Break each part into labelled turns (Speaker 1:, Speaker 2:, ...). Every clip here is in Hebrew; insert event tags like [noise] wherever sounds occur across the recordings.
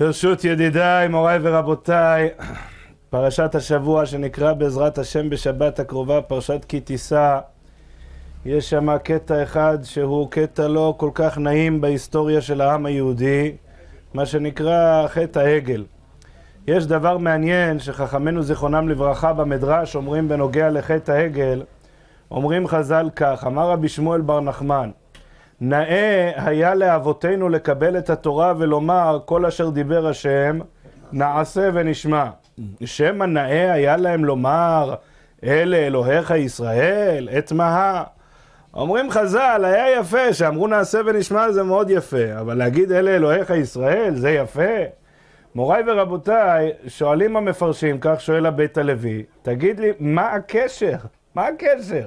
Speaker 1: ברשות ידידיי, מוריי ורבותיי, פרשת השבוע שנקרא בעזרת השם בשבת הקרובה, פרשת כי תישא. יש שם קטע אחד שהוא קטע לא כל כך נעים בהיסטוריה של העם היהודי, מה שנקרא חטא העגל. יש דבר מעניין שחכמינו זיכרונם לברכה במדרש אומרים בנוגע לחטא העגל, אומרים חז"ל כך, אמר רבי שמואל בר נחמן, נאה היה לאבותינו לקבל את התורה ולומר כל אשר דיבר השם נעשה ונשמע. שמא נאה היה להם לומר אלה אלוהיך ישראל, את מה? אומרים חז"ל, היה יפה, שאמרו נעשה ונשמע זה מאוד יפה, אבל להגיד אלה אלוהיך ישראל, זה יפה. מוריי ורבותיי, שואלים המפרשים, כך שואל הבית הלוי, תגיד לי, מה הקשר? מה הקשר?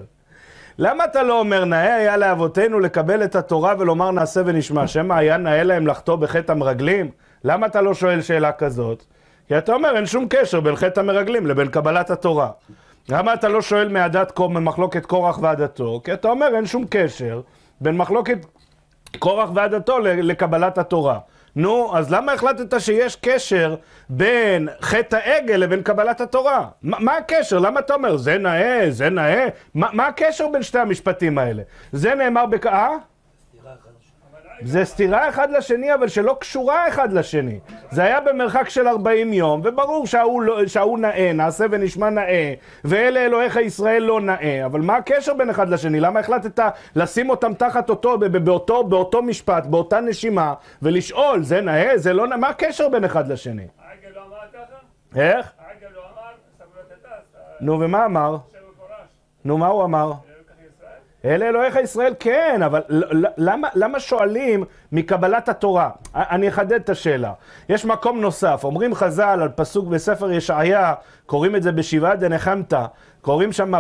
Speaker 1: למה אתה לא אומר, נאה היה לאבותינו לקבל את התורה ולומר נעשה ונשמע, שמא היה נאה להם לחטוא בחטא המרגלים? למה אתה לא שואל שאלה כזאת? כי אתה אומר, אין שום קשר בין חטא המרגלים לבין קבלת התורה. למה אתה לא שואל מהדת, ממחלוקת קורח ועדתו? כי אתה אומר, אין שום קשר בין מחלוקת קורח ועדתו לקבלת התורה. נו, אז למה החלטת שיש קשר בין חטא העגל לבין קבלת התורה? ما, מה הקשר? למה אתה אומר זה נאה, זה נאה? ما, מה הקשר בין שתי המשפטים האלה? זה נאמר בק... אה? זה סתירה אחד לשני, אבל שלא קשורה אחד לשני. זה היה במרחק של 40 יום, וברור שההוא, לא, שההוא נאה, נעשה ונשמע נאה, ואלה אלוהיך ישראל לא נאה, אבל מה הקשר בין אחד לשני? למה החלטת לשים אותם תחת אותו, באותו, באותו משפט, באותה נשימה, ולשאול, זה נאה, זה לא נאה, מה הקשר בין אחד לשני? העגל לא אמר ככה? איך? העגל לא אמר, נו, ומה אמר? נו, מה הוא אמר? אלה אלוהיך ישראל כן, אבל למה, למה שואלים מקבלת התורה? אני אחדד את השאלה. יש מקום נוסף, אומרים חז"ל על פסוק בספר ישעיה, קוראים את זה בשבעה דנחמתא, קוראים שם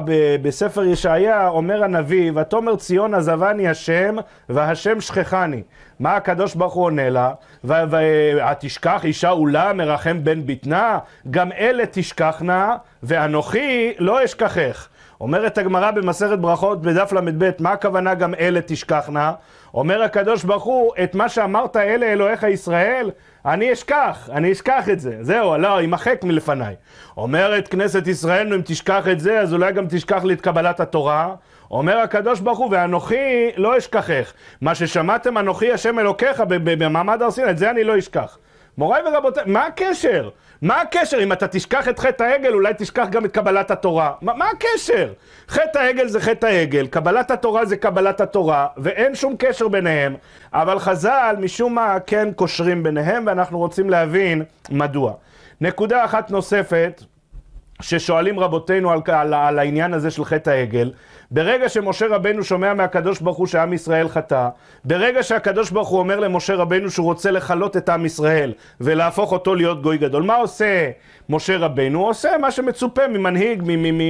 Speaker 1: בספר ישעיה, אומר הנביא, ותאמר ציון עזבני השם, והשם שכחני. מה הקדוש ברוך הוא עונה לה? ותשכח אה, אישה אולה מרחם בן בטנה, גם אלה תשכחנה, ואנוכי לא אשכחך. אומרת הגמרא במסכת ברכות בדף ל"ב, מה הכוונה גם אלה תשכחנה? אומר הקדוש ברוך הוא, את מה שאמרת אלה אלוהיך ישראל, אני אשכח, אני אשכח את זה. זהו, לא, יימחק מלפניי. אומרת כנסת ישראל, אם תשכח את זה, אז אולי גם תשכח לי את קבלת התורה. אומר הקדוש ברוך הוא, ואנוכי לא אשכחך. מה ששמעתם אנוכי השם אלוקיך במעמד הר סיני, את זה אני לא אשכח. מוריי ורבותיי, מה הקשר? מה הקשר? אם אתה תשכח את חטא העגל, אולי תשכח גם את קבלת התורה. מה, מה הקשר? חטא העגל זה חטא העגל, קבלת התורה זה קבלת התורה, ואין שום קשר ביניהם. אבל חז"ל, משום מה, כן קושרים ביניהם, ואנחנו רוצים להבין מדוע. נקודה אחת נוספת, ששואלים רבותינו על, על, על העניין הזה של חטא העגל, ברגע שמשה רבנו שומע מהקדוש ברוך הוא שעם ישראל חטא, ברגע שהקדוש ברוך הוא אומר למשה רבנו שהוא רוצה לכלות את עם ישראל ולהפוך אותו להיות גוי גדול, מה עושה משה רבנו? הוא עושה מה שמצופה ממנהיג,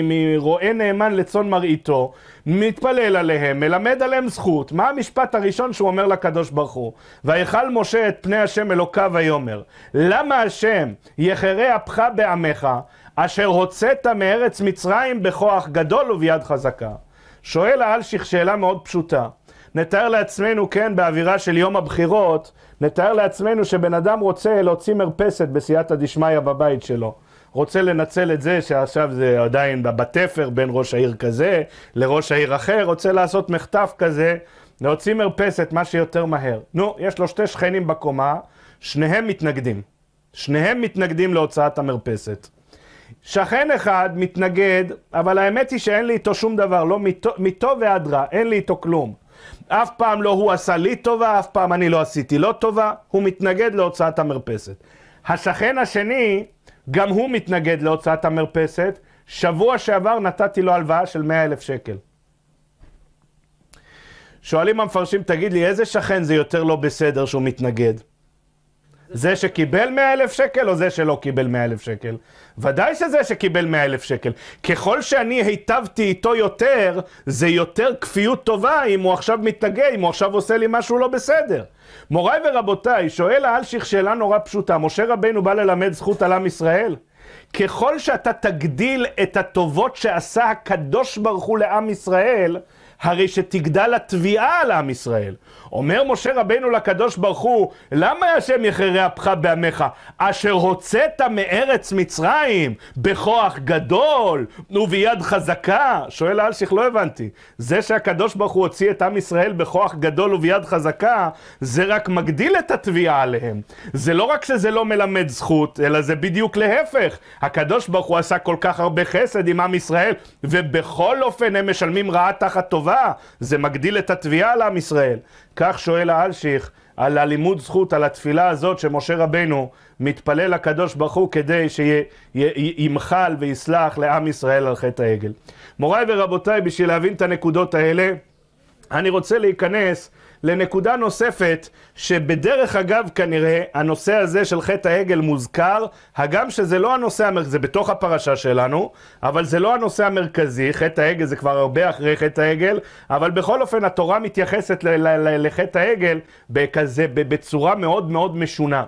Speaker 1: מרועה נאמן לצאן מרעיתו, מתפלל עליהם, מלמד עליהם זכות. מה המשפט הראשון שהוא אומר לקדוש ברוך הוא? ויכל משה את פני השם אלוקיו ויאמר, למה השם יחרה אפך בעמך, אשר הוצאת מארץ מצרים בכוח גדול וביד חזקה. שואל האלשיך שאלה מאוד פשוטה. נתאר לעצמנו, כן, באווירה של יום הבחירות, נתאר לעצמנו שבן אדם רוצה להוציא מרפסת בסייעתא דשמיא בבית שלו. רוצה לנצל את זה שעכשיו זה עדיין בתפר בין ראש העיר כזה לראש העיר אחר, רוצה לעשות מחטף כזה, להוציא מרפסת מה שיותר מהר. נו, יש לו שתי שכנים בקומה, שניהם מתנגדים. שניהם מתנגדים להוצאת המרפסת. שכן אחד מתנגד, אבל האמת היא שאין לי איתו שום דבר, לא מטוב, מיתו ועד רע, אין לי איתו כלום. אף פעם לא הוא עשה לי טובה, אף פעם אני לא עשיתי לא טובה, הוא מתנגד להוצאת המרפסת. השכן השני, גם הוא מתנגד להוצאת המרפסת. שבוע שעבר נתתי לו הלוואה של 100 אלף שקל. שואלים המפרשים, תגיד לי, איזה שכן זה יותר לא בסדר שהוא מתנגד? זה שקיבל 100,000 שקל או זה שלא קיבל 100,000 שקל? ודאי שזה שקיבל 100,000 שקל. ככל שאני היטבתי איתו יותר, זה יותר כפיות טובה אם הוא עכשיו מתנגד, אם הוא עכשיו עושה לי משהו לא בסדר. מוריי ורבותיי, שואל האלשיך שאלה נורא פשוטה, משה רבנו בא ללמד זכות על עם ישראל? ככל שאתה תגדיל את הטובות שעשה הקדוש ברוך הוא לעם ישראל, הרי שתגדל התביעה על עם ישראל. אומר משה רבנו לקדוש ברוך הוא, למה השם יחרה אפך בעמך? אשר הוצאת מארץ מצרים בכוח גדול וביד חזקה. שואל האלשיך, לא הבנתי. זה שהקדוש ברוך הוא הוציא את עם ישראל בכוח גדול וביד חזקה, זה רק מגדיל את התביעה עליהם. זה לא רק שזה לא מלמד זכות, אלא זה בדיוק להפך. הקדוש ברוך הוא עשה כל כך הרבה חסד עם עם ישראל, ובכל אופן הם משלמים רעה תחת טובה. זה מגדיל את התביעה על עם ישראל. כך שואל האלשיך על הלימוד זכות, על התפילה הזאת שמשה רבנו מתפלל לקדוש ברוך הוא כדי שימחל ויסלח לעם ישראל על חטא העגל. מוריי ורבותיי, בשביל להבין את הנקודות האלה, אני רוצה להיכנס לנקודה נוספת, שבדרך אגב כנראה, הנושא הזה של חטא העגל מוזכר, הגם שזה לא הנושא המרכזי, זה בתוך הפרשה שלנו, אבל זה לא הנושא המרכזי, חטא העגל זה כבר הרבה אחרי חטא העגל, אבל בכל אופן התורה מתייחסת לחטא העגל בכזה, בצורה מאוד מאוד משונה.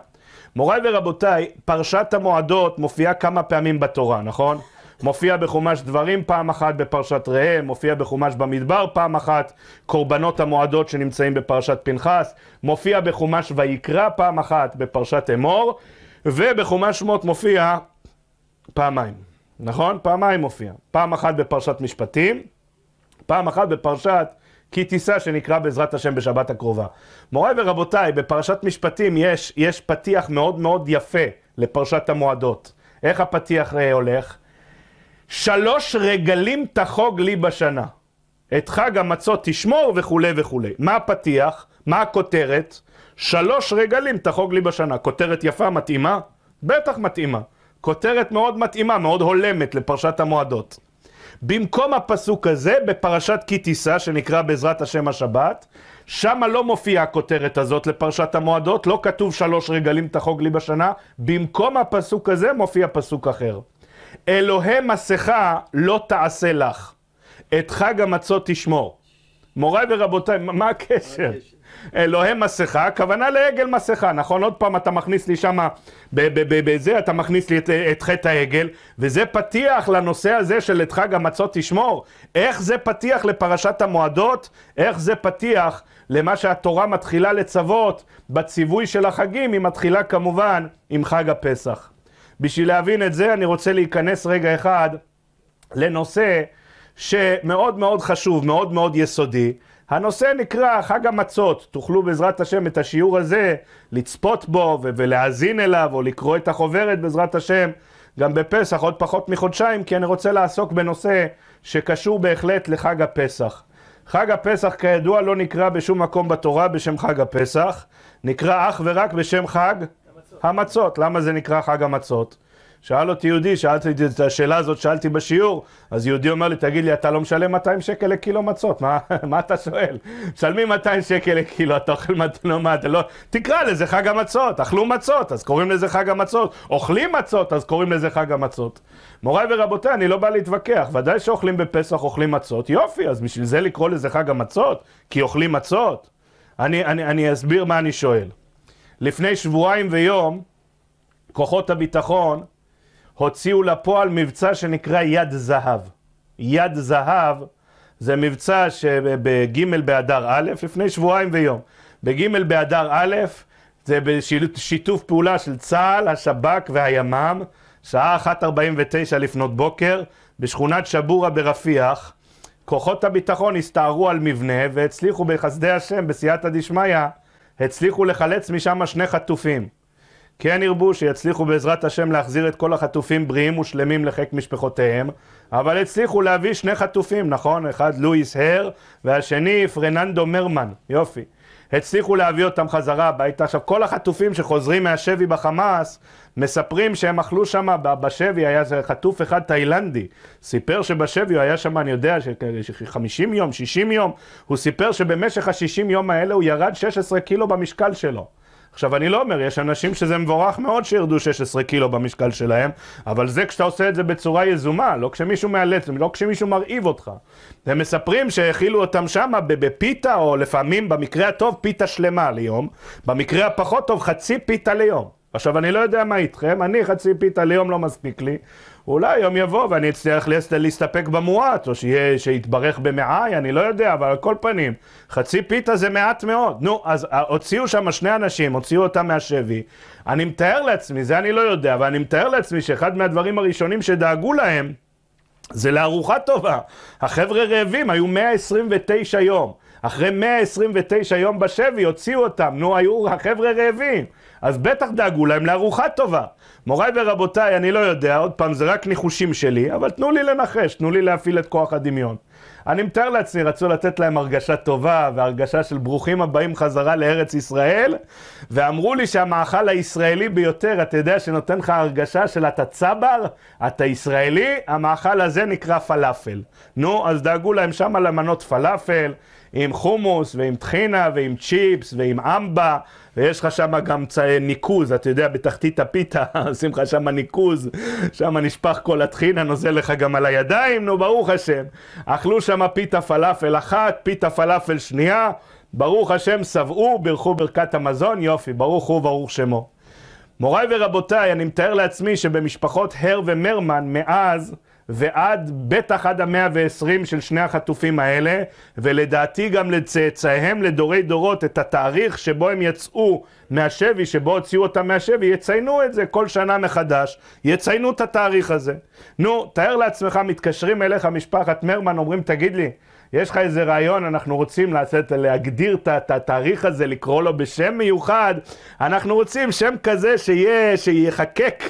Speaker 1: מוריי ורבותיי, פרשת המועדות מופיעה כמה פעמים בתורה, נכון? מופיע בחומש דברים פעם אחת בפרשת ראה, מופיע בחומש במדבר פעם אחת, קורבנות המועדות שנמצאים בפרשת פנחס, מופיע בחומש ויקרא פעם אחת בפרשת אמור, ובחומש שמות מופיע פעמיים, נכון? פעמיים מופיע. פעם אחת בפרשת משפטים, פעם אחת בפרשת כי תישא שנקרא בעזרת השם בשבת הקרובה. מוריי ורבותיי, בפרשת משפטים יש, יש פתיח מאוד מאוד יפה לפרשת המועדות. איך הפתיח אה, הולך? שלוש רגלים תחוג לי בשנה. את חג המצות תשמור וכולי וכולי. מה הפתיח? מה הכותרת? שלוש רגלים תחוג לי בשנה. כותרת יפה, מתאימה? בטח מתאימה. כותרת מאוד מתאימה, מאוד הולמת לפרשת המועדות. במקום הפסוק הזה, בפרשת כי תישא, שנקרא בעזרת השם השבת, שמה לא מופיעה הכותרת הזאת לפרשת המועדות, לא כתוב שלוש רגלים תחוג לי בשנה, במקום הפסוק הזה מופיע פסוק אחר. אלוהי מסכה לא תעשה לך, את חג המצות תשמור. מוריי ורבותיי, מה הקשר? אלוהי מסכה, הכוונה לעגל מסכה, נכון? עוד פעם אתה מכניס לי שמה, בזה אתה מכניס לי את, את חטא העגל, וזה פתיח לנושא הזה של את חג המצות תשמור. איך זה פתיח לפרשת המועדות? איך זה פתיח למה שהתורה מתחילה לצוות בציווי של החגים? היא מתחילה כמובן עם חג הפסח. בשביל להבין את זה אני רוצה להיכנס רגע אחד לנושא שמאוד מאוד חשוב, מאוד מאוד יסודי. הנושא נקרא חג המצות, תוכלו בעזרת השם את השיעור הזה לצפות בו ו- ולהאזין אליו או לקרוא את החוברת בעזרת השם גם בפסח, עוד פחות מחודשיים, כי אני רוצה לעסוק בנושא שקשור בהחלט לחג הפסח. חג הפסח כידוע לא נקרא בשום מקום בתורה בשם חג הפסח, נקרא אך ורק בשם חג המצות. למה זה נקרא חג המצות? שאל אותי יהודי, שאלתי את השאלה הזאת, שאלתי בשיעור, אז יהודי אומר לי, תגיד לי, אתה לא משלם 200 שקל לקילו מצות, מה, מה אתה שואל? משלמים 200 שקל לקילו, אתה אוכל מתנו, מה אתה לא... תקרא לזה חג המצות, אכלו מצות, אז קוראים לזה חג המצות, אוכלים מצות, אז קוראים לזה חג המצות. מוריי ורבותיי, אני לא בא להתווכח, ודאי שאוכלים בפסח, אוכלים מצות, יופי, אז בשביל זה לקרוא לזה חג המצות? כי אוכלים מצות? אני, אני, אני אסביר מה אני שואל. לפני שבועיים ויום, כוחות הביטחון הוציאו לפועל מבצע שנקרא יד זהב. יד זהב זה מבצע שבג' באדר א', לפני שבועיים ויום. בג' באדר א', זה בשיתוף פעולה של צה"ל, השב"כ והימ"מ, שעה 1.49 לפנות בוקר, בשכונת שבורה ברפיח. כוחות הביטחון הסתערו על מבנה והצליחו בחסדי השם, בסייעתא דשמיא, הצליחו לחלץ משם שני חטופים. כן ירבו שיצליחו בעזרת השם להחזיר את כל החטופים בריאים ושלמים לחיק משפחותיהם, אבל הצליחו להביא שני חטופים, נכון? אחד לואיס הר והשני פרננדו מרמן, יופי. הצליחו להביא אותם חזרה הביתה. עכשיו, כל החטופים שחוזרים מהשבי בחמאס, מספרים שהם אכלו שם בשבי, היה חטוף אחד תאילנדי, סיפר שבשבי הוא היה שם, אני יודע, 50 יום, 60 יום, הוא סיפר שבמשך ה-60 יום האלה הוא ירד 16 קילו במשקל שלו. עכשיו, אני לא אומר, יש אנשים שזה מבורך מאוד שירדו 16 קילו במשקל שלהם, אבל זה כשאתה עושה את זה בצורה יזומה, לא כשמישהו מאלץ, לא כשמישהו מרעיב אותך. הם מספרים שהאכילו אותם שם בפיתה, או לפעמים, במקרה הטוב, פיתה שלמה ליום, במקרה הפחות טוב, חצי פיתה ליום. עכשיו, אני לא יודע מה איתכם, אני חצי פיתה ליום לא מספיק לי. אולי יום יבוא ואני אצטרך להסתפק במועט, או שיה, שיתברך במעי, אני לא יודע, אבל על כל פנים, חצי פיתה זה מעט מאוד. נו, אז אה, הוציאו שם שני אנשים, הוציאו אותם מהשבי. אני מתאר לעצמי, זה אני לא יודע, אבל אני מתאר לעצמי שאחד מהדברים הראשונים שדאגו להם, זה לארוחה טובה. החבר'ה רעבים, היו 129 יום. אחרי 129 יום בשבי, הוציאו אותם. נו, היו החבר'ה רעבים. אז בטח דאגו להם לארוחה טובה. מוריי ורבותיי, אני לא יודע, עוד פעם, זה רק ניחושים שלי, אבל תנו לי לנחש, תנו לי להפעיל את כוח הדמיון. אני מתאר לעצמי, רצו לתת להם הרגשה טובה, והרגשה של ברוכים הבאים חזרה לארץ ישראל, ואמרו לי שהמאכל הישראלי ביותר, אתה יודע שנותן לך הרגשה של אתה צבר, אתה ישראלי, המאכל הזה נקרא פלאפל. נו, אז דאגו להם שמה למנות פלאפל. עם חומוס ועם טחינה ועם צ'יפס ועם אמבה, ויש לך שם גם אה, ניקוז, אתה יודע, בתחתית הפיתה [laughs] עושים לך שם ניקוז, שם נשפך כל הטחינה, נוזל לך גם על הידיים, נו, ברוך השם. אכלו שם פיתה פלאפל אחת, פיתה פלאפל שנייה, ברוך השם שבעו, בירכו ברכת המזון, יופי, ברוך הוא וברוך שמו. מוריי ורבותיי, אני מתאר לעצמי שבמשפחות הר ומרמן, מאז ועד, בטח עד המאה ועשרים של שני החטופים האלה, ולדעתי גם לצאצאיהם לדורי דורות, את התאריך שבו הם יצאו מהשבי, שבו הוציאו אותם מהשבי, יציינו את זה כל שנה מחדש, יציינו את התאריך הזה. נו, תאר לעצמך, מתקשרים אליך משפחת מרמן, אומרים, תגיד לי, יש לך איזה רעיון, אנחנו רוצים לעשות, להגדיר את התאריך הזה, לקרוא לו בשם מיוחד, אנחנו רוצים שם כזה שיהיה, שיחקק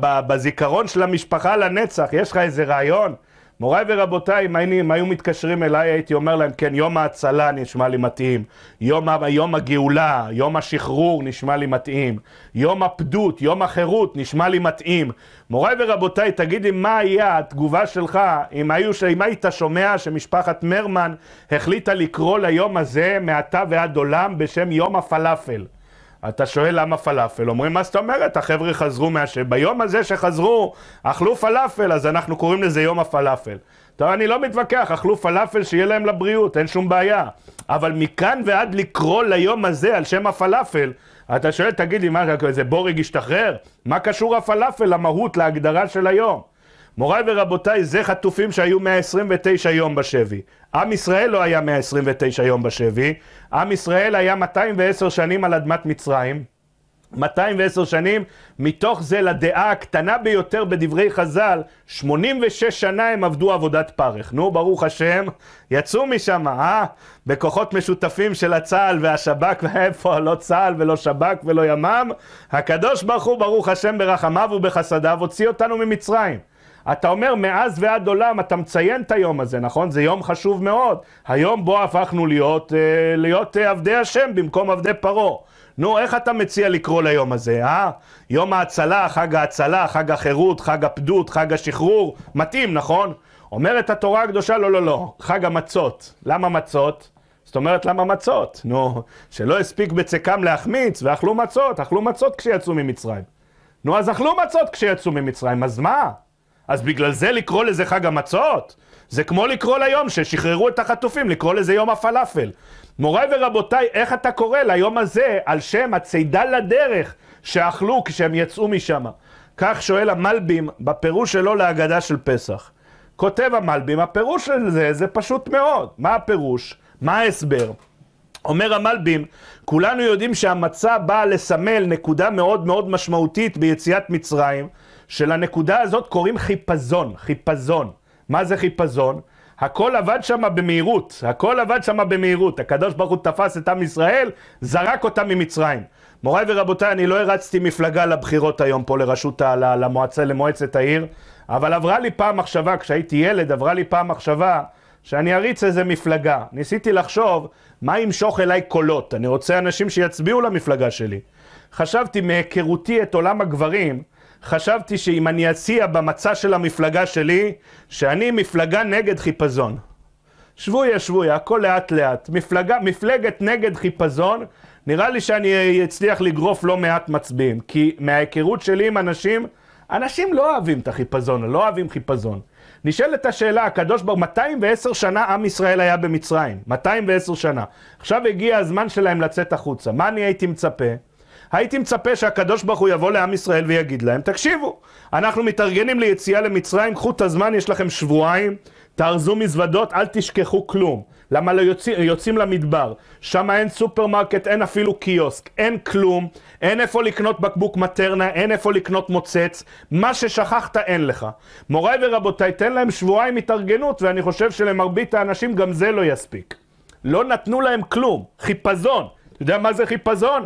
Speaker 1: בזיכרון של המשפחה לנצח. יש לך איזה רעיון? מוריי ורבותיי, אם, היינו, אם היו מתקשרים אליי, הייתי אומר להם, כן, יום ההצלה נשמע לי מתאים, יום, יום הגאולה, יום השחרור נשמע לי מתאים, יום הפדות, יום החירות נשמע לי מתאים. מוריי ורבותיי, תגיד לי, מה היה התגובה שלך אם, היו, אם היית שומע שמשפחת מרמן החליטה לקרוא ליום הזה מעתה ועד עולם בשם יום הפלאפל? אתה שואל למה פלאפל, אומרים מה זאת אומרת, החבר'ה חזרו מהש... ביום הזה שחזרו, אכלו פלאפל, אז אנחנו קוראים לזה יום הפלאפל. טוב, אני לא מתווכח, אכלו פלאפל, שיהיה להם לבריאות, אין שום בעיה. אבל מכאן ועד לקרוא ליום הזה על שם הפלאפל, אתה שואל, תגיד לי, מה, איזה בורג השתחרר? מה קשור הפלאפל למהות, להגדרה של היום? מוריי ורבותיי, זה חטופים שהיו 129 יום בשבי. עם ישראל לא היה 129 יום בשבי, עם ישראל היה 210 שנים על אדמת מצרים. 210 שנים, מתוך זה לדעה הקטנה ביותר בדברי חז"ל, 86 שנה הם עבדו עבודת פרך. נו, ברוך השם, יצאו משם, אה? בכוחות משותפים של הצה"ל והשב"כ, [laughs] ואיפה, לא צה"ל ולא שב"כ ולא ימ"מ. הקדוש ברוך הוא, ברוך השם, ברחמיו ובחסדיו, הוציא אותנו ממצרים. אתה אומר, מאז ועד עולם אתה מציין את היום הזה, נכון? זה יום חשוב מאוד. היום בו הפכנו להיות, אה, להיות אה, עבדי השם במקום עבדי פרעה. נו, איך אתה מציע לקרוא ליום הזה, אה? יום ההצלה, חג ההצלה, חג החירות, חג הפדות, חג השחרור. מתאים, נכון? אומרת התורה הקדושה, לא, לא, לא, חג המצות. למה מצות? זאת אומרת, למה מצות? נו, שלא הספיק בצקם להחמיץ, ואכלו מצות, אכלו מצות כשיצאו ממצרים. נו, אז אכלו מצות כשיצאו ממצרים, אז מה? אז בגלל זה לקרוא לזה חג המצות? זה כמו לקרוא ליום ששחררו את החטופים, לקרוא לזה יום הפלאפל. מוריי ורבותיי, איך אתה קורא ליום הזה על שם הצידה לדרך שאכלו כשהם יצאו משם? כך שואל המלבים בפירוש שלו להגדה של פסח. כותב המלבים, הפירוש של זה, זה פשוט מאוד. מה הפירוש? מה ההסבר? אומר המלבים, כולנו יודעים שהמצה באה לסמל נקודה מאוד מאוד משמעותית ביציאת מצרים. שלנקודה הזאת קוראים חיפזון, חיפזון. מה זה חיפזון? הכל עבד שם במהירות, הכל עבד שם במהירות. הקדוש ברוך הוא תפס את עם ישראל, זרק אותם ממצרים. מוריי ורבותיי, אני לא הרצתי מפלגה לבחירות היום פה לראשות, למועצה, למועצת העיר, אבל עברה לי פעם מחשבה, כשהייתי ילד, עברה לי פעם מחשבה שאני אריץ איזה מפלגה. ניסיתי לחשוב, מה ימשוך אליי קולות? אני רוצה אנשים שיצביעו למפלגה שלי. חשבתי מהיכרותי את עולם הגברים, חשבתי שאם אני אציע במצע של המפלגה שלי, שאני מפלגה נגד חיפזון. שבויה שבויה, הכל לאט לאט. מפלגה, מפלגת נגד חיפזון, נראה לי שאני אצליח לגרוף לא מעט מצביעים. כי מההיכרות שלי עם אנשים, אנשים לא אוהבים את החיפזון, לא אוהבים חיפזון. נשאלת השאלה, הקדוש ברוך הוא, 210 שנה עם ישראל היה במצרים. 210 שנה. עכשיו הגיע הזמן שלהם לצאת החוצה. מה אני הייתי מצפה? הייתי מצפה שהקדוש ברוך הוא יבוא לעם ישראל ויגיד להם, תקשיבו, אנחנו מתארגנים ליציאה למצרים, קחו את הזמן, יש לכם שבועיים, תארזו מזוודות, אל תשכחו כלום. למה לא יוצא, יוצאים למדבר? שם אין סופרמרקט, אין אפילו קיוסק, אין כלום, אין איפה לקנות בקבוק מטרנה, אין איפה לקנות מוצץ, מה ששכחת אין לך. מוריי ורבותיי, תן להם שבועיים התארגנות, ואני חושב שלמרבית האנשים גם זה לא יספיק. לא נתנו להם כלום, חיפזון. אתה יודע מה זה חיפזון?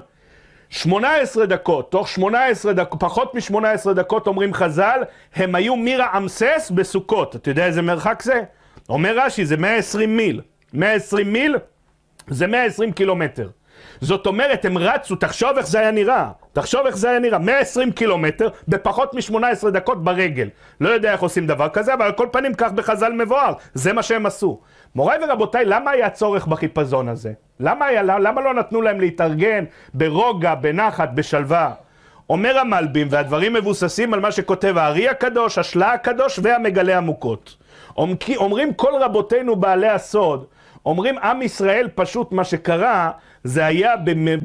Speaker 1: 18 דקות, תוך 18 דק, פחות מ-18 דקות אומרים חז"ל, הם היו מירה אמסס בסוכות. אתה יודע איזה מרחק זה? אומר רש"י, זה 120 מיל. 120 מיל זה 120 קילומטר. זאת אומרת, הם רצו, תחשוב איך זה היה נראה. תחשוב איך זה היה נראה, 120 קילומטר בפחות מ-18 דקות ברגל. לא יודע איך עושים דבר כזה, אבל על כל פנים כך בחז"ל מבואר. זה מה שהם עשו. מוריי ורבותיי, למה היה צורך בחיפזון הזה? למה, היה, למה לא נתנו להם להתארגן ברוגע, בנחת, בשלווה? אומר המלבים, והדברים מבוססים על מה שכותב הארי הקדוש, השלה הקדוש והמגלה עמוקות. אומרים כל רבותינו בעלי הסוד, אומרים עם ישראל פשוט מה שקרה זה היה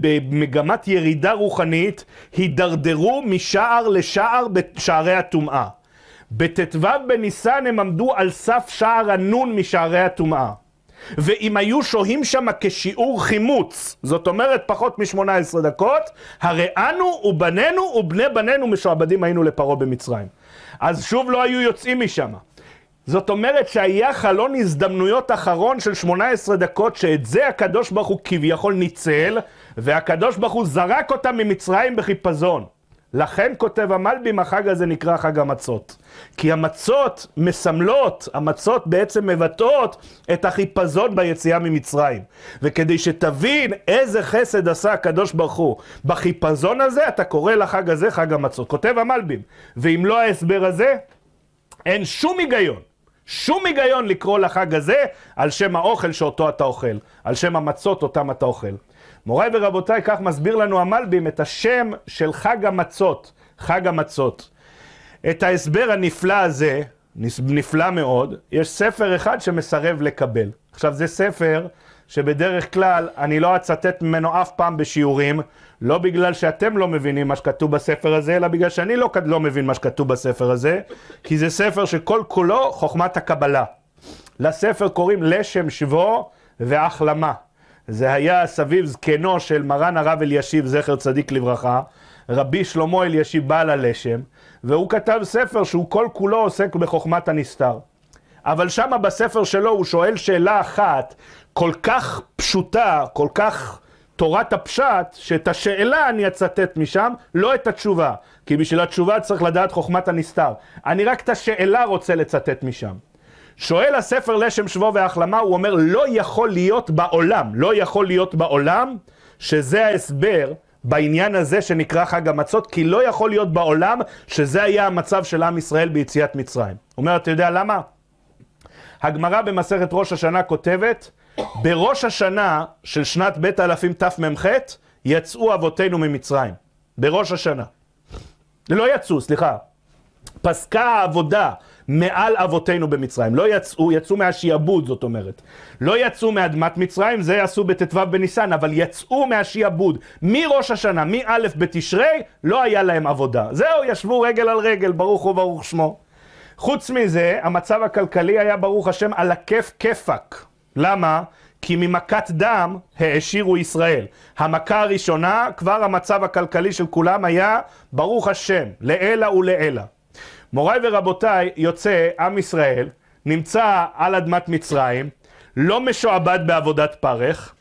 Speaker 1: במגמת ירידה רוחנית, הידרדרו משער לשער בשערי הטומאה. בט"ו בניסן הם עמדו על סף שער הנון משערי הטומאה. ואם היו שוהים שם כשיעור חימוץ, זאת אומרת פחות מ-18 דקות, הרי אנו ובנינו ובני בנינו משועבדים היינו לפרעה במצרים. אז שוב לא היו יוצאים משם. זאת אומרת שהיה חלון הזדמנויות אחרון של 18 דקות שאת זה הקדוש ברוך הוא כביכול ניצל והקדוש ברוך הוא זרק אותם ממצרים בחיפזון. לכן כותב המלבים, החג הזה נקרא חג המצות. כי המצות מסמלות, המצות בעצם מבטאות את החיפזון ביציאה ממצרים. וכדי שתבין איזה חסד עשה הקדוש ברוך הוא בחיפזון הזה, אתה קורא לחג הזה חג המצות. כותב המלבים, ואם לא ההסבר הזה, אין שום היגיון. שום היגיון לקרוא לחג הזה על שם האוכל שאותו אתה אוכל, על שם המצות אותם אתה אוכל. מוריי ורבותיי, כך מסביר לנו המלבים את השם של חג המצות, חג המצות. את ההסבר הנפלא הזה, נפלא מאוד, יש ספר אחד שמסרב לקבל. עכשיו, זה ספר שבדרך כלל אני לא אצטט ממנו אף פעם בשיעורים, לא בגלל שאתם לא מבינים מה שכתוב בספר הזה, אלא בגלל שאני לא, לא מבין מה שכתוב בספר הזה, כי זה ספר שכל כולו חוכמת הקבלה. לספר קוראים לשם שבו והחלמה. זה היה סביב זקנו של מרן הרב אלישיב, זכר צדיק לברכה, רבי שלמה אלישיב בעל הלשם, והוא כתב ספר שהוא כל כולו עוסק בחוכמת הנסתר. אבל שמה בספר שלו הוא שואל שאלה אחת כל כך פשוטה, כל כך תורת הפשט, שאת השאלה אני אצטט משם, לא את התשובה. כי בשביל התשובה צריך לדעת חוכמת הנסתר. אני רק את השאלה רוצה לצטט משם. שואל הספר לשם שבו והחלמה, הוא אומר, לא יכול להיות בעולם, לא יכול להיות בעולם, שזה ההסבר בעניין הזה שנקרא חג המצות, כי לא יכול להיות בעולם שזה היה המצב של עם ישראל ביציאת מצרים. הוא אומר, אתה יודע למה? הגמרא במסכת ראש השנה כותבת, בראש השנה של שנת בית אלפים תמ"ח יצאו אבותינו ממצרים. בראש השנה. לא יצאו, סליחה. פסקה העבודה מעל אבותינו במצרים. לא יצאו, יצאו מהשיעבוד, זאת אומרת. לא יצאו מאדמת מצרים, זה עשו בט"ו בניסן, אבל יצאו מהשיעבוד. מראש השנה, מא' בתשרי, לא היה להם עבודה. זהו, ישבו רגל על רגל, ברוך וברוך שמו. חוץ מזה, המצב הכלכלי היה ברוך השם על הכיף כיפק. למה? כי ממכת דם העשירו ישראל. המכה הראשונה, כבר המצב הכלכלי של כולם היה ברוך השם, לעילא ולעילא. מוריי ורבותיי, יוצא עם ישראל, נמצא על אדמת מצרים, לא משועבד בעבודת פרך,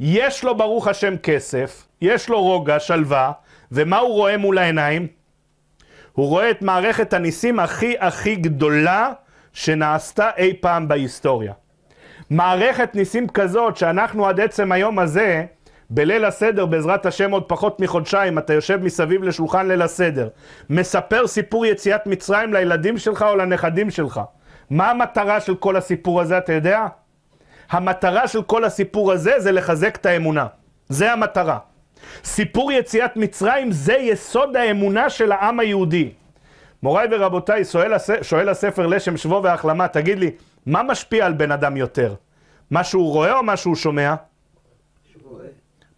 Speaker 1: יש לו ברוך השם כסף, יש לו רוגע, שלווה, ומה הוא רואה מול העיניים? הוא רואה את מערכת הניסים הכי הכי גדולה שנעשתה אי פעם בהיסטוריה. מערכת ניסים כזאת שאנחנו עד עצם היום הזה בליל הסדר, בעזרת השם עוד פחות מחודשיים, אתה יושב מסביב לשולחן ליל הסדר, מספר סיפור יציאת מצרים לילדים שלך או לנכדים שלך. מה המטרה של כל הסיפור הזה, אתה יודע? המטרה של כל הסיפור הזה זה לחזק את האמונה. זה המטרה. סיפור יציאת מצרים זה יסוד האמונה של העם היהודי. מוריי ורבותיי, שואל, הס... שואל הספר לשם שבו והחלמה, תגיד לי, מה משפיע על בן אדם יותר? מה שהוא רואה או מה שהוא שומע?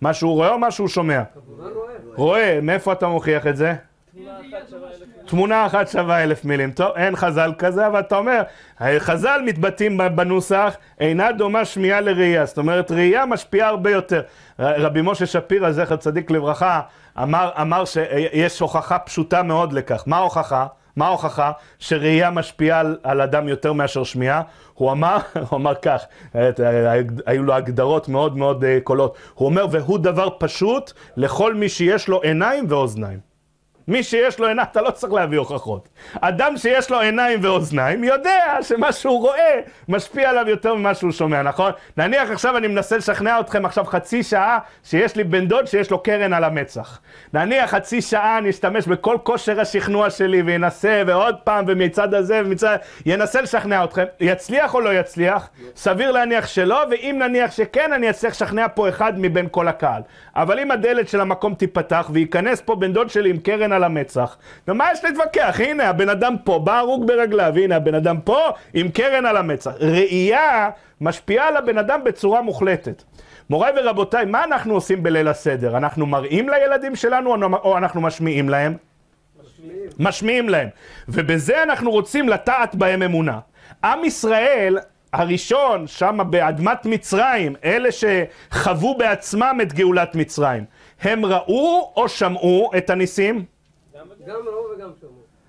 Speaker 1: מה שהוא רואה או מה שהוא שומע? רואה. מאיפה אתה מוכיח את זה? תמונה אחת שווה אלף מילים. טוב, אין חז"ל כזה, אבל אתה אומר, חז"ל מתבטאים בנוסח, אינה דומה שמיעה לראייה. זאת אומרת, ראייה משפיעה הרבה יותר. רבי משה שפירא, זכר צדיק לברכה, אמר, אמר שיש הוכחה פשוטה מאוד לכך. מה ההוכחה? מה ההוכחה? שראייה משפיעה על, על אדם יותר מאשר שמיעה. הוא אמר, [laughs] הוא אמר כך, את, היו לו הגדרות מאוד מאוד אה, קולות. הוא אומר, והוא דבר פשוט לכל מי שיש לו עיניים ואוזניים. מי שיש לו עיניים, אתה לא צריך להביא הוכחות. אדם שיש לו עיניים ואוזניים יודע שמה שהוא רואה משפיע עליו יותר ממה שהוא שומע, נכון? נניח עכשיו אני מנסה לשכנע אתכם עכשיו חצי שעה שיש לי בן דוד שיש לו קרן על המצח. נניח חצי שעה אני אשתמש בכל כושר השכנוע שלי וינסה ועוד פעם ומצד הזה ומצד... ינסה לשכנע אתכם. יצליח או לא יצליח? סביר להניח שלא, ואם נניח שכן אני אצליח לשכנע פה אחד מבין כל הקהל. אבל אם הדלת של המקום תיפתח וייכנס פה בן דוד שלי עם קרן כאן על המצח. ומה יש להתווכח? הנה, הבן אדם פה, בא הרוג ברגליו, הנה, הבן אדם פה עם קרן על המצח. ראייה משפיעה על הבן אדם בצורה מוחלטת. מוריי ורבותיי, מה אנחנו עושים בליל הסדר? אנחנו מראים לילדים שלנו או אנחנו משמיעים להם? משמיעים. משמיעים להם. ובזה אנחנו רוצים לטעת בהם אמונה. עם ישראל, הראשון, שם באדמת מצרים, אלה שחוו בעצמם את גאולת מצרים, הם ראו או שמעו את הניסים?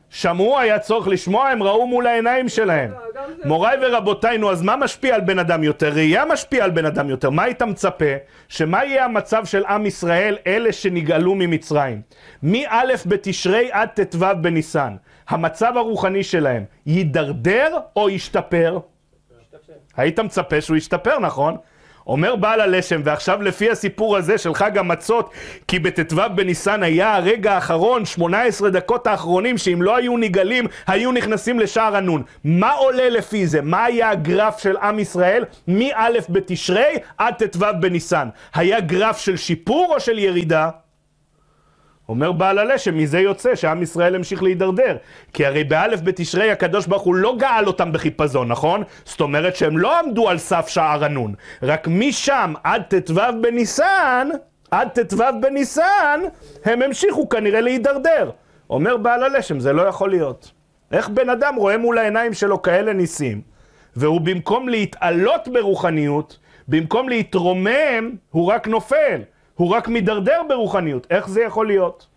Speaker 1: שמעו. היה צורך לשמוע, הם ראו מול העיניים שלהם. אה, מוריי ורבותינו, אז מה משפיע על בן אדם יותר? ראייה משפיעה על בן אדם יותר. מה היית מצפה? שמה יהיה המצב של עם ישראל, אלה שנגאלו ממצרים? מא' בתשרי עד ט"ו בניסן, המצב הרוחני שלהם יידרדר או ישתפר? היית מצפה שהוא ישתפר, נכון? אומר בעל הלשם, ועכשיו לפי הסיפור הזה של חג המצות, כי בט"ו בניסן היה הרגע האחרון, 18 דקות האחרונים, שאם לא היו נגאלים, היו נכנסים לשער הנון. מה עולה לפי זה? מה היה הגרף של עם ישראל מא' בתשרי עד ט"ו בניסן? היה גרף של שיפור או של ירידה? אומר בעל הלא שמזה יוצא שעם ישראל המשיך להידרדר. כי הרי באלף בתשרי הקדוש ברוך הוא לא גאל אותם בחיפזון, נכון? זאת אומרת שהם לא עמדו על סף שער הנון. רק משם עד ט"ו בניסן, עד ט"ו בניסן, הם המשיכו כנראה להידרדר. אומר בעל הלשם, זה לא יכול להיות. איך בן אדם רואה מול העיניים שלו כאלה ניסים, והוא במקום להתעלות ברוחניות, במקום להתרומם, הוא רק נופל. הוא רק מידרדר ברוחניות. איך זה יכול להיות?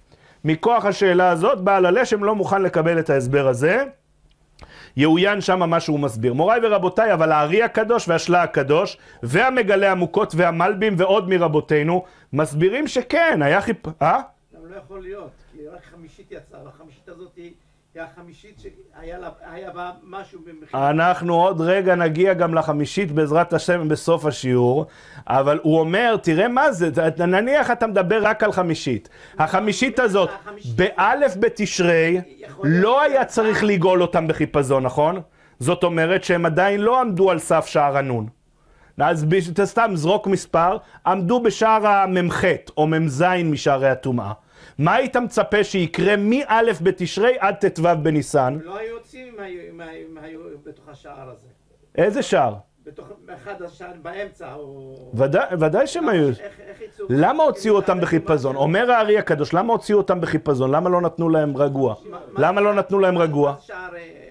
Speaker 1: מכוח השאלה הזאת, בעל הלשם לא מוכן לקבל את ההסבר הזה. יאוין שם מה שהוא מסביר. מוריי ורבותיי, אבל הארי הקדוש והשלה הקדוש, והמגלה המוכות והמלבים ועוד מרבותינו, מסבירים שכן, היה חיפ... אה? גם לא יכול להיות, כי רק חמישית יצאה, והחמישית הזאת היא... החמישית שהיה בה משהו במחיר. אנחנו עוד רגע נגיע גם לחמישית בעזרת השם בסוף השיעור. אבל הוא אומר, תראה מה זה, נניח אתה מדבר רק על חמישית. החמישית הזאת, באלף בתשרי, לא היה צריך לגאול אותם בחיפזון, נכון? זאת אומרת שהם עדיין לא עמדו על סף שער הנון. אז סתם זרוק מספר, עמדו בשער המ"ח או מ"ז משערי הטומאה. מה היית מצפה שיקרה מא' בתשרי עד ט"ו בניסן? הם לא היו יוצאים אם היו בתוך השער הזה. איזה שער? בתוך, אחד השער, באמצע, או... ודאי, ודאי שהם היו. למה הוציאו אה, אותם אה, בחיפזון? אה, אומר הארי הקדוש, למה הוציאו אותם בחיפזון? למה לא נתנו להם רגוע? למה לא נתנו להם רגוע?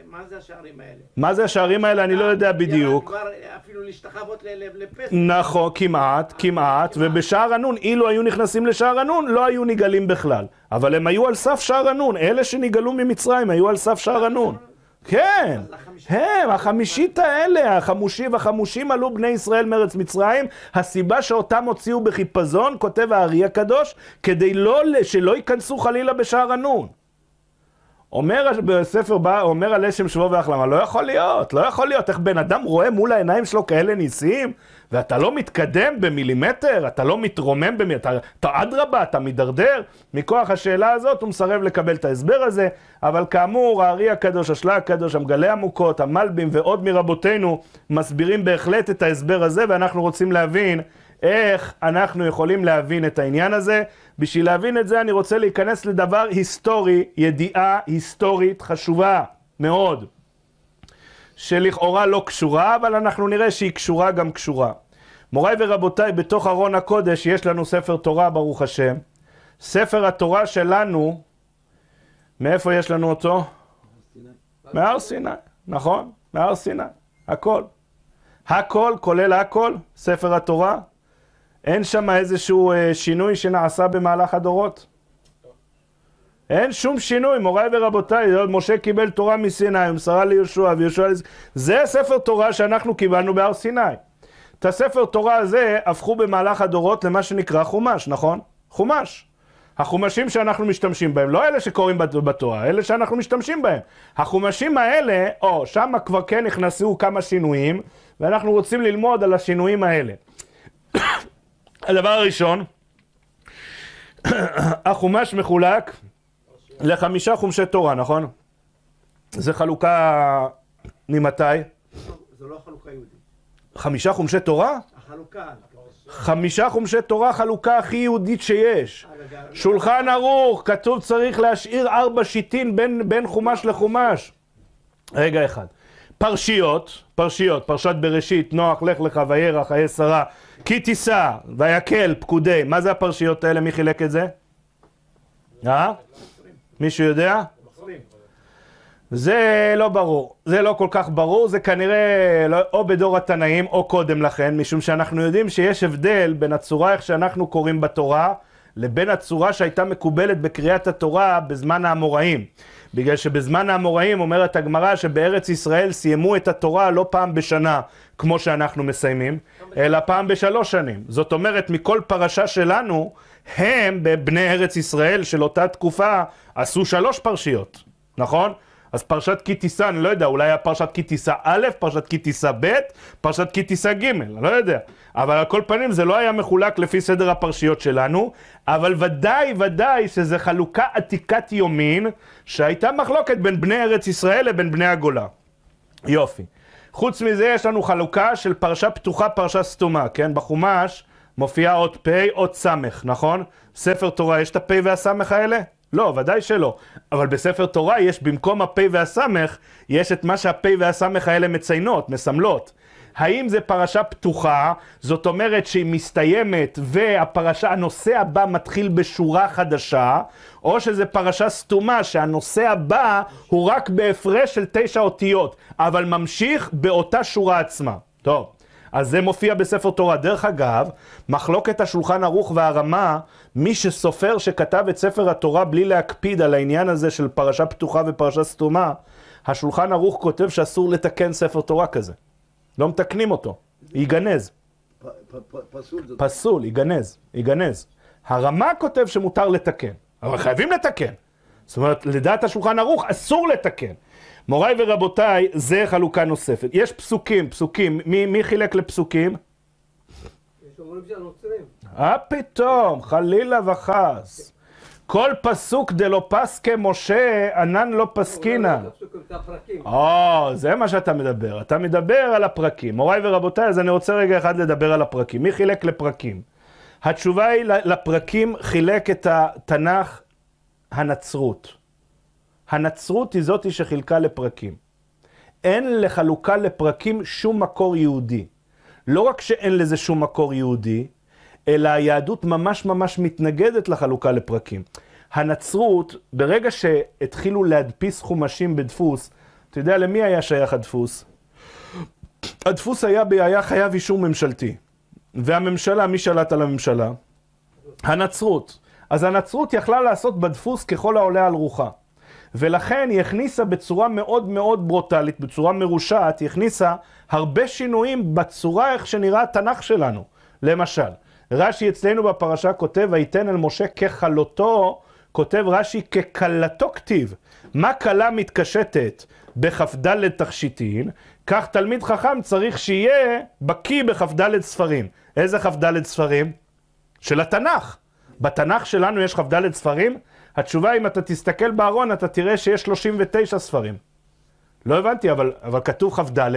Speaker 1: מה זה השערים האלה? מה זה השערים האלה? אני לא יודע בדיוק. כבר אפילו
Speaker 2: להשתחוות לפסח.
Speaker 1: נכון, כמעט, כמעט. ובשער הנון, אילו היו נכנסים לשער הנון, לא היו נגאלים בכלל. אבל הם היו על סף שער הנון. אלה שנגאלו ממצרים היו על סף שער הנון. כן, הם, החמישית האלה, החמושי והחמושים עלו בני ישראל מארץ מצרים, הסיבה שאותם הוציאו בחיפזון, כותב הארי הקדוש, כדי לא, שלא ייכנסו חלילה בשער הנון. אומר בספר, בא, אומר על אשם שבו והחלמה, לא יכול להיות, לא יכול להיות, איך בן אדם רואה מול העיניים שלו כאלה ניסים? ואתה לא מתקדם במילימטר, אתה לא מתרומם במילימטר, אתה אדרבה, אתה מידרדר. מכוח השאלה הזאת הוא מסרב לקבל את ההסבר הזה, אבל כאמור, הארי הקדוש, השלה הקדוש, המגלה עמוקות, המלבים ועוד מרבותינו מסבירים בהחלט את ההסבר הזה, ואנחנו רוצים להבין איך אנחנו יכולים להבין את העניין הזה. בשביל להבין את זה אני רוצה להיכנס לדבר היסטורי, ידיעה היסטורית חשובה מאוד. שלכאורה לא קשורה, אבל אנחנו נראה שהיא קשורה גם קשורה. מוריי ורבותיי, בתוך ארון הקודש יש לנו ספר תורה, ברוך השם. ספר התורה שלנו, מאיפה יש לנו אותו? מהר סיני, נכון? מהר סיני, הכל. הכל, כולל הכל, ספר התורה. אין שם איזשהו אה, שינוי שנעשה במהלך הדורות. אין שום שינוי, מוריי ורבותיי, אה, משה קיבל תורה מסיני, הוא מסרה ליהושע, ויהושע... זה ספר תורה שאנחנו קיבלנו בהר סיני. את הספר תורה הזה הפכו במהלך הדורות למה שנקרא חומש, נכון? חומש. החומשים שאנחנו משתמשים בהם, לא אלה שקוראים בתורה, אלה שאנחנו משתמשים בהם. החומשים האלה, או, שם כבר כן נכנסו כמה שינויים, ואנחנו רוצים ללמוד על השינויים האלה. [coughs] הדבר הראשון, [coughs] החומש מחולק לחמישה חומשי תורה, נכון? זה חלוקה ממתי? זו לא חלוקה יהודית. חמישה חומשי תורה? החלוקה. חמישה חומשי תורה, חלוקה הכי יהודית שיש. אה, שולחן ערוך, כתוב צריך להשאיר ארבע שיטין בין, בין חומש לחומש. רגע אחד. פרשיות, פרשיות, פרשת בראשית, נוח, לך לך וירח, חיי שרה, כי תישא, ויקל, פקודי. מה זה הפרשיות האלה? מי חילק את זה? אה? מישהו יודע? זה לא ברור, זה לא כל כך ברור, זה כנראה לא, או בדור התנאים או קודם לכן, משום שאנחנו יודעים שיש הבדל בין הצורה איך שאנחנו קוראים בתורה לבין הצורה שהייתה מקובלת בקריאת התורה בזמן האמוראים. בגלל שבזמן האמוראים אומרת הגמרא שבארץ ישראל סיימו את התורה לא פעם בשנה, כמו שאנחנו מסיימים, אלא פעם בשלוש שנים. זאת אומרת, מכל פרשה שלנו הם בבני ארץ ישראל של אותה תקופה עשו שלוש פרשיות, נכון? אז פרשת כי תישא, אני לא יודע, אולי היה פרשת כי תישא א', פרשת כי תישא ב', פרשת כי תישא ג', אני לא יודע. אבל על כל פנים זה לא היה מחולק לפי סדר הפרשיות שלנו, אבל ודאי ודאי שזה חלוקה עתיקת יומין, שהייתה מחלוקת בין בני ארץ ישראל לבין בני הגולה. יופי. חוץ מזה יש לנו חלוקה של פרשה פתוחה, פרשה סתומה, כן? בחומש מופיעה אות פ', אות ס', נכון? ספר תורה יש את הפ' והס' האלה? לא, ודאי שלא. אבל בספר תורה יש במקום הפ' והס', יש את מה שהפ' והס' האלה מציינות, מסמלות. האם זה פרשה פתוחה, זאת אומרת שהיא מסתיימת והפרשה, הנושא הבא מתחיל בשורה חדשה, או שזה פרשה סתומה שהנושא הבא הוא רק בהפרש של תשע אותיות, אבל ממשיך באותה שורה עצמה. טוב. אז זה מופיע בספר תורה. דרך אגב, מחלוקת השולחן ערוך והרמה, מי שסופר שכתב את ספר התורה בלי להקפיד על העניין הזה של פרשה פתוחה ופרשה סתומה, השולחן ערוך כותב שאסור לתקן ספר תורה כזה. לא מתקנים אותו, ייגנז. פ, פ, פסול, ייגנז, ייגנז. הרמה כותב שמותר לתקן, אבל חייבים לתקן. זאת אומרת, לדעת השולחן ערוך אסור לתקן. מוריי ורבותיי, זה חלוקה נוספת. יש פסוקים, פסוקים. מי, מי חילק לפסוקים? אה פתאום, חלילה וחס. כל פסוק דלא פסקה משה, ענן לא פסקינה. לא או, זה מה שאתה מדבר. אתה מדבר על הפרקים. מוריי ורבותיי, אז אני רוצה רגע אחד לדבר על הפרקים. מי חילק לפרקים? התשובה היא, לפרקים חילק את התנ"ך הנצרות. הנצרות היא זאתי שחילקה לפרקים. אין לחלוקה לפרקים שום מקור יהודי. לא רק שאין לזה שום מקור יהודי, אלא היהדות ממש ממש מתנגדת לחלוקה לפרקים. הנצרות, ברגע שהתחילו להדפיס חומשים בדפוס, אתה יודע למי היה שייך הדפוס? הדפוס היה, היה חייב אישור ממשלתי. והממשלה, מי שלט על הממשלה? הנצרות. אז הנצרות יכלה לעשות בדפוס ככל העולה על רוחה. ולכן היא הכניסה בצורה מאוד מאוד ברוטלית, בצורה מרושעת, היא הכניסה הרבה שינויים בצורה איך שנראה התנ"ך שלנו. למשל, רש"י אצלנו בפרשה כותב, ויתן אל משה ככלותו, כותב רש"י ככלתו כתיב. מה כלה מתקשטת בכ"ד תכשיטין, כך תלמיד חכם צריך שיהיה בקיא בכ"ד ספרים. איזה כ"ד ספרים? של התנ"ך. בתנ"ך שלנו יש כ"ד ספרים? התשובה, אם אתה תסתכל בארון, אתה תראה שיש 39 ספרים. לא הבנתי, אבל, אבל כתוב כ"ד,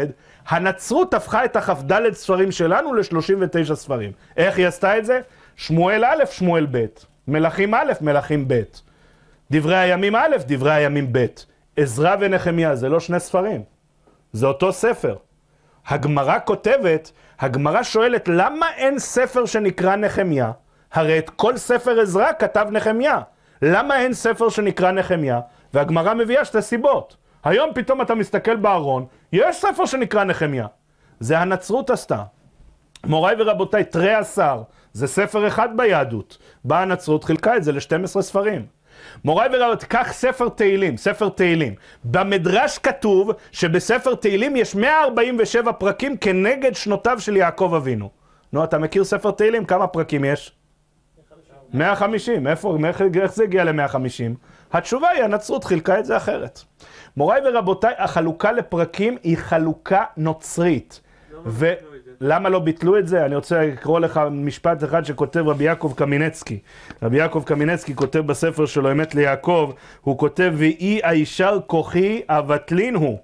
Speaker 1: הנצרות הפכה את הכ"ד ספרים שלנו ל-39 ספרים. איך היא עשתה את זה? שמואל א', שמואל ב', מלכים א', מלכים ב', דברי הימים א', דברי הימים ב', עזרא ונחמיה, זה לא שני ספרים, זה אותו ספר. הגמרא כותבת, הגמרא שואלת, למה אין ספר שנקרא נחמיה? הרי את כל ספר עזרא כתב נחמיה. למה אין ספר שנקרא נחמיה? והגמרא מביאה שתי סיבות. היום פתאום אתה מסתכל בארון, יש ספר שנקרא נחמיה. זה הנצרות עשתה. מוריי ורבותיי, תרי עשר, זה ספר אחד ביהדות. באה הנצרות, חילקה את זה ל-12 ספרים. מוריי ורבותיי, קח ספר תהילים, ספר תהילים. במדרש כתוב שבספר תהילים יש 147 פרקים כנגד שנותיו של יעקב אבינו. נו, אתה מכיר ספר תהילים? כמה פרקים יש? 150, איפה, איך, זה הגיע ל-150? התשובה היא, הנצרות חילקה את זה אחרת. מוריי ורבותיי, החלוקה לפרקים היא חלוקה נוצרית. ולמה לא ביטלו את זה? אני רוצה לקרוא לך משפט אחד שכותב רבי יעקב קמינצקי. רבי יעקב קמינצקי כותב בספר שלו, אמת ליעקב, הוא כותב, ויהי הישר כוחי אבטלין הוא.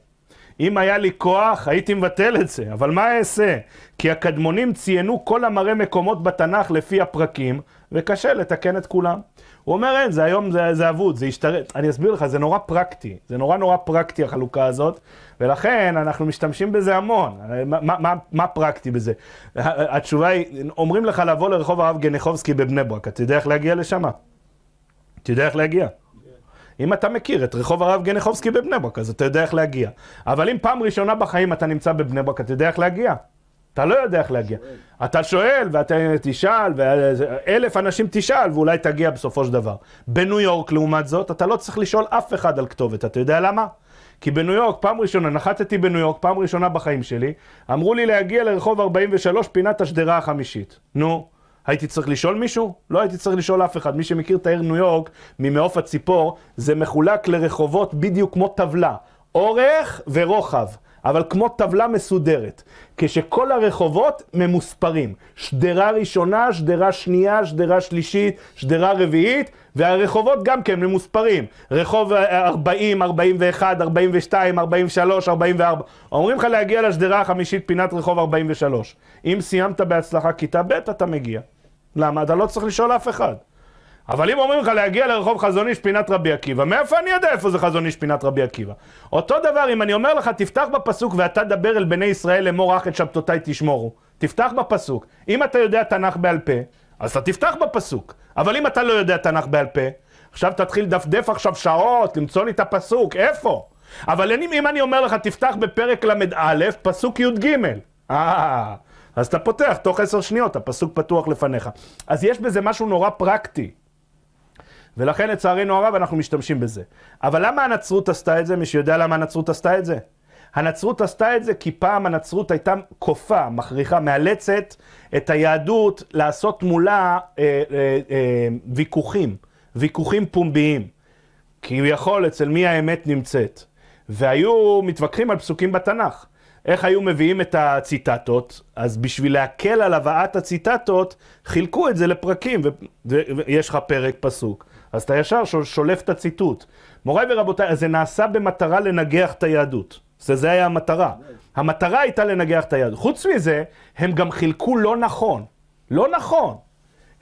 Speaker 1: אם היה לי כוח, הייתי מבטל את זה, אבל מה אעשה? כי הקדמונים ציינו כל המראה מקומות בתנ"ך לפי הפרקים, וקשה לתקן את כולם. הוא אומר, אין, זה היום, זה, זה אבוד, זה ישתרץ. אני אסביר לך, זה נורא פרקטי. זה נורא נורא פרקטי, החלוקה הזאת, ולכן אנחנו משתמשים בזה המון. מה, מה, מה פרקטי בזה? התשובה היא, אומרים לך לבוא לרחוב הרב גניחובסקי בבני ברק, אתה יודע איך להגיע לשם? אתה יודע איך להגיע? אם אתה מכיר את רחוב הרב גניחובסקי בבני ברק, אז אתה יודע איך להגיע. אבל אם פעם ראשונה בחיים אתה נמצא בבני ברק, אתה יודע איך להגיע? אתה לא יודע איך להגיע. אתה שואל, ואתה תשאל, ואלף אנשים תשאל, ואולי תגיע בסופו של דבר. בניו יורק, לעומת זאת, אתה לא צריך לשאול אף אחד על כתובת. אתה יודע למה? כי בניו יורק, פעם ראשונה, נחתתי בניו יורק, פעם ראשונה בחיים שלי, אמרו לי להגיע לרחוב 43, פינת השדרה החמישית. נו, הייתי צריך לשאול מישהו? לא הייתי צריך לשאול אף אחד. מי שמכיר את העיר ניו יורק, ממעוף הציפור, זה מחולק לרחובות בדיוק כמו טבלה. אורך ורוחב. אבל כמו טבלה מסודרת, כשכל הרחובות ממוספרים. שדרה ראשונה, שדרה שנייה, שדרה שלישית, שדרה רביעית, והרחובות גם כן ממוספרים. רחוב 40, 41, 42, 43, 44. אומרים לך להגיע לשדרה החמישית, פינת רחוב 43. אם סיימת בהצלחה כיתה ב', אתה מגיע. למה? אתה לא צריך לשאול אף אחד. אבל אם אומרים לך להגיע לרחוב חזון איש פינת רבי עקיבא, מאיפה אני יודע איפה זה חזון איש פינת רבי עקיבא? אותו דבר, אם אני אומר לך, תפתח בפסוק ואתה דבר אל בני ישראל לאמור אך את שבתותיי תשמורו. תפתח בפסוק. אם אתה יודע תנ"ך בעל פה, אז אתה תפתח בפסוק. אבל אם אתה לא יודע תנ"ך בעל פה, עכשיו תתחיל לדפדף עכשיו שעות, למצוא לי את הפסוק, איפה? אבל אם, אם אני אומר לך, תפתח בפרק ל"א, פסוק י"ג. אה, אז אתה פותח, תוך עשר שניות הפסוק פתוח לפניך. אז יש בזה משהו נורא פרקטי. ולכן לצערנו הרב אנחנו משתמשים בזה. אבל למה הנצרות עשתה את זה? מישהו יודע למה הנצרות עשתה את זה? הנצרות עשתה את זה כי פעם הנצרות הייתה כופה, מכריחה, מאלצת את היהדות לעשות מולה אה, אה, אה, ויכוחים, ויכוחים פומביים. כביכול אצל מי האמת נמצאת. והיו מתווכחים על פסוקים בתנ"ך. איך היו מביאים את הציטטות, אז בשביל להקל על הבאת הציטטות, חילקו את זה לפרקים, ויש לך פרק, פסוק. אז אתה ישר שולף את הציטוט. מוריי ורבותיי, זה נעשה במטרה לנגח את היהדות. זה, זה היה המטרה. המטרה הייתה לנגח את היהדות. חוץ מזה, הם גם חילקו לא נכון. לא נכון.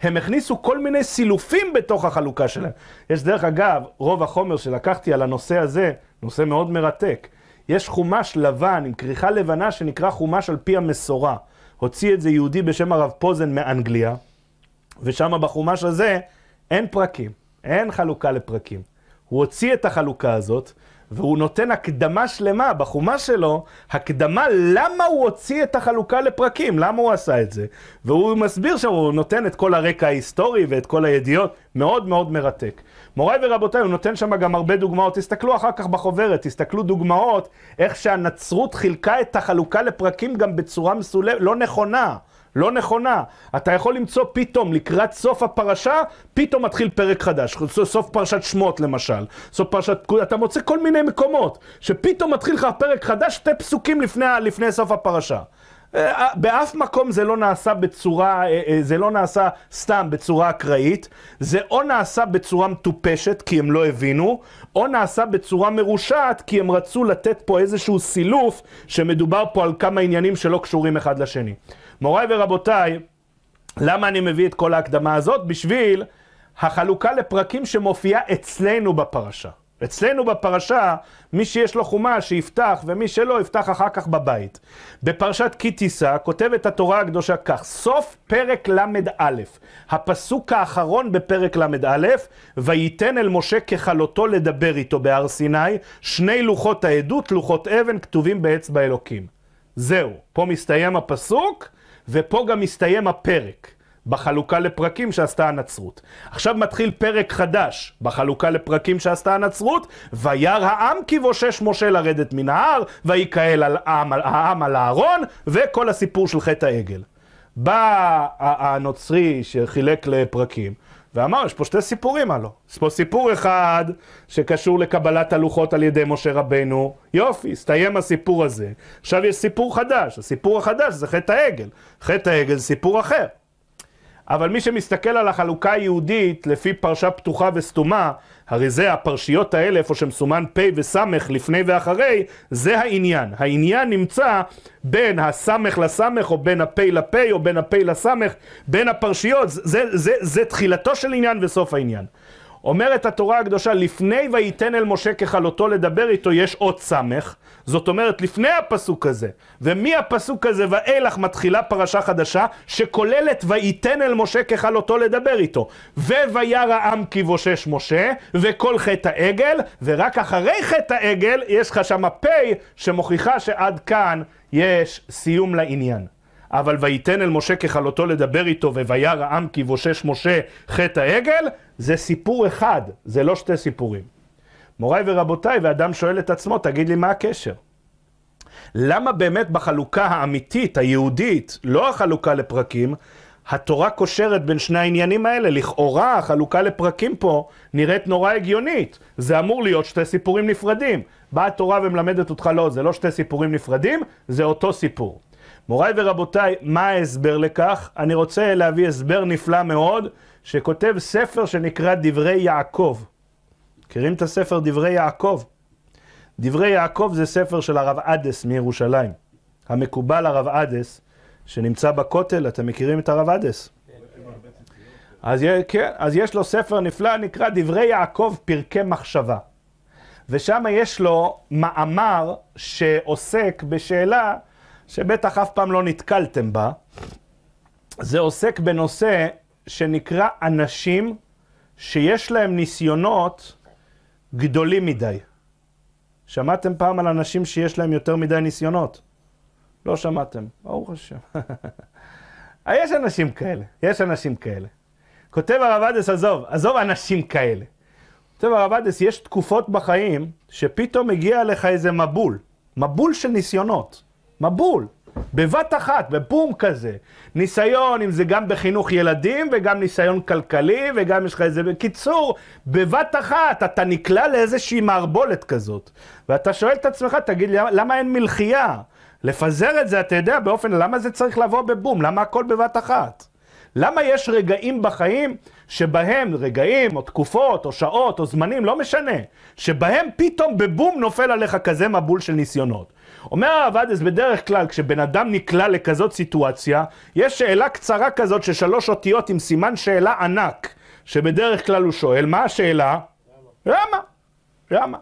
Speaker 1: הם הכניסו כל מיני סילופים בתוך החלוקה שלהם. יש דרך אגב, רוב החומר שלקחתי על הנושא הזה, נושא מאוד מרתק. יש חומש לבן עם כריכה לבנה שנקרא חומש על פי המסורה. הוציא את זה יהודי בשם הרב פוזן מאנגליה, ושם בחומש הזה אין פרקים. אין חלוקה לפרקים. הוא הוציא את החלוקה הזאת, והוא נותן הקדמה שלמה בחומה שלו, הקדמה למה הוא הוציא את החלוקה לפרקים, למה הוא עשה את זה. והוא מסביר שם, הוא נותן את כל הרקע ההיסטורי ואת כל הידיעות, מאוד מאוד מרתק. מוריי ורבותיי, הוא נותן שם גם הרבה דוגמאות, תסתכלו אחר כך בחוברת, תסתכלו דוגמאות איך שהנצרות חילקה את החלוקה לפרקים גם בצורה מסולמת, לא נכונה. לא נכונה. אתה יכול למצוא פתאום, לקראת סוף הפרשה, פתאום מתחיל פרק חדש. סוף פרשת שמות למשל. סוף פרשת... אתה מוצא כל מיני מקומות, שפתאום מתחיל לך פרק חדש, שתי פסוקים לפני, לפני סוף הפרשה. אה, אה, באף מקום זה לא נעשה בצורה, אה, זה לא נעשה סתם בצורה אקראית, זה או נעשה בצורה מטופשת כי הם לא הבינו, או נעשה בצורה מרושעת כי הם רצו לתת פה איזשהו סילוף שמדובר פה על כמה עניינים שלא קשורים אחד לשני. מוריי ורבותיי, למה אני מביא את כל ההקדמה הזאת? בשביל החלוקה לפרקים שמופיעה אצלנו בפרשה. אצלנו בפרשה, מי שיש לו חומה שיפתח, ומי שלא יפתח אחר כך בבית. בפרשת כי תישא כותבת התורה הקדושה כך, סוף פרק ל"א, הפסוק האחרון בפרק ל"א, וייתן אל משה ככלותו לדבר איתו בהר סיני, שני לוחות העדות, לוחות אבן, כתובים באצבע אלוקים. זהו, פה מסתיים הפסוק. ופה גם מסתיים הפרק. בחלוקה לפרקים שעשתה הנצרות. עכשיו מתחיל פרק חדש בחלוקה לפרקים שעשתה הנצרות, וירא העם כי בושש משה לרדת מן ההר, ויקהל על העם, העם על הארון, וכל הסיפור של חטא העגל. בא הנוצרי שחילק לפרקים, ואמר, יש פה שתי סיפורים הלו. יש פה סיפור אחד שקשור לקבלת הלוחות על ידי משה רבנו, יופי, הסתיים הסיפור הזה. עכשיו יש סיפור חדש, הסיפור החדש זה חטא העגל. חטא העגל זה סיפור אחר. אבל מי שמסתכל על החלוקה היהודית לפי פרשה פתוחה וסתומה, הרי זה הפרשיות האלה, איפה שמסומן פ' וס' לפני ואחרי, זה העניין. העניין נמצא בין הס' לס' או בין הפ' לפ', או בין הפ' לס', בין הפרשיות, זה, זה, זה, זה תחילתו של עניין וסוף העניין. אומרת התורה הקדושה, לפני וייתן אל משה ככלותו לדבר איתו, יש עוד סמך. זאת אומרת, לפני הפסוק הזה, ומהפסוק הזה ואילך מתחילה פרשה חדשה, שכוללת וייתן אל משה ככלותו לדבר איתו. ווירא העם כי בושש משה, וכל חטא העגל, ורק אחרי חטא העגל יש לך שם פ' שמוכיחה שעד כאן יש סיום לעניין. אבל ויתן אל משה ככלותו לדבר איתו, ווירא העם כי בושש משה חטא העגל, זה סיפור אחד, זה לא שתי סיפורים. מוריי ורבותיי, ואדם שואל את עצמו, תגיד לי מה הקשר? למה באמת בחלוקה האמיתית, היהודית, לא החלוקה לפרקים, התורה קושרת בין שני העניינים האלה? לכאורה החלוקה לפרקים פה נראית נורא הגיונית. זה אמור להיות שתי סיפורים נפרדים. באה התורה ומלמדת אותך, לא, זה לא שתי סיפורים נפרדים, זה אותו סיפור. מוריי ורבותיי, מה ההסבר לכך? אני רוצה להביא הסבר נפלא מאוד, שכותב ספר שנקרא דברי יעקב. מכירים את הספר דברי יעקב? דברי יעקב זה ספר של הרב עדס מירושלים. המקובל הרב עדס, שנמצא בכותל, אתם מכירים את הרב עדס? אז, כן, אז יש לו ספר נפלא, נקרא דברי יעקב פרקי מחשבה. ושם יש לו מאמר שעוסק בשאלה שבטח אף פעם לא נתקלתם בה, זה עוסק בנושא שנקרא אנשים שיש להם ניסיונות גדולים מדי. שמעתם פעם על אנשים שיש להם יותר מדי ניסיונות? לא שמעתם, ברוך השם. אה, יש אנשים כאלה, יש אנשים כאלה. כותב הרב אדס, עזוב, עזוב אנשים כאלה. כותב הרב אדס, יש תקופות בחיים שפתאום מגיע לך איזה מבול, מבול של ניסיונות. מבול. בבת אחת, בבום כזה. ניסיון, אם זה גם בחינוך ילדים, וגם ניסיון כלכלי, וגם יש לך איזה... בקיצור, בבת אחת אתה נקלע לאיזושהי מערבולת כזאת. ואתה שואל את עצמך, תגיד, לי, למה אין מלחייה? לפזר את זה, אתה יודע, באופן, למה זה צריך לבוא בבום? למה הכל בבת אחת? למה יש רגעים בחיים שבהם, רגעים, או תקופות, או שעות, או זמנים, לא משנה, שבהם פתאום בבום נופל עליך כזה מבול של ניסיונות? אומר הרב עדס, בדרך כלל כשבן אדם נקלע לכזאת סיטואציה, יש שאלה קצרה כזאת של שלוש אותיות עם סימן שאלה ענק, שבדרך כלל הוא שואל, מה השאלה? למה? למה?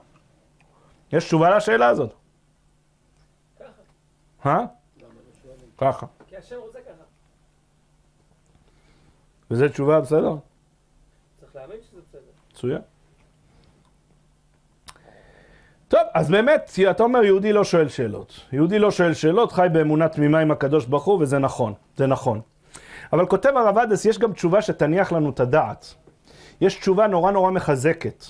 Speaker 1: יש תשובה לשאלה הזאת. ככה. מה? לא ככה. כי השם רוצה ככה. וזו תשובה בסדר? צריך להאמין שזה בסדר. מצוין. טוב, אז באמת, אתה אומר, יהודי לא שואל שאלות. יהודי לא שואל שאלות, חי באמונה תמימה עם הקדוש ברוך הוא, וזה נכון, זה נכון. אבל כותב הרב עדס, יש גם תשובה שתניח לנו את הדעת. יש תשובה נורא נורא מחזקת.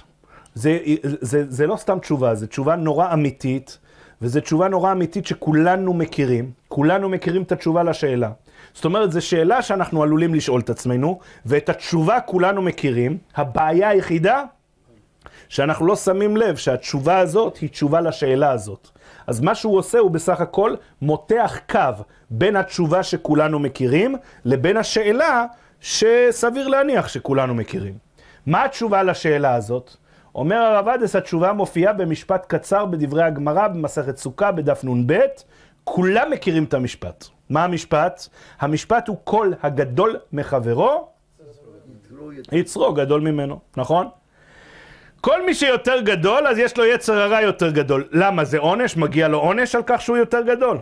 Speaker 1: זה, זה, זה, זה לא סתם תשובה, זו תשובה נורא אמיתית, וזו תשובה נורא אמיתית שכולנו מכירים. כולנו מכירים את התשובה לשאלה. זאת אומרת, זו שאלה שאנחנו עלולים לשאול את עצמנו, ואת התשובה כולנו מכירים. הבעיה היחידה שאנחנו לא שמים לב שהתשובה הזאת היא תשובה לשאלה הזאת. אז מה שהוא עושה הוא בסך הכל מותח קו בין התשובה שכולנו מכירים לבין השאלה שסביר להניח שכולנו מכירים. מה התשובה לשאלה הזאת? אומר הרב אדס, התשובה מופיעה במשפט קצר בדברי הגמרא, במסכת סוכה, בדף נ"ב. כולם מכירים את המשפט. מה המשפט? המשפט הוא כל הגדול מחברו, יצרו גדול ממנו, נכון? כל מי שיותר גדול, אז יש לו יצר הרע יותר גדול. למה? זה עונש? מגיע לו עונש על כך שהוא יותר גדול.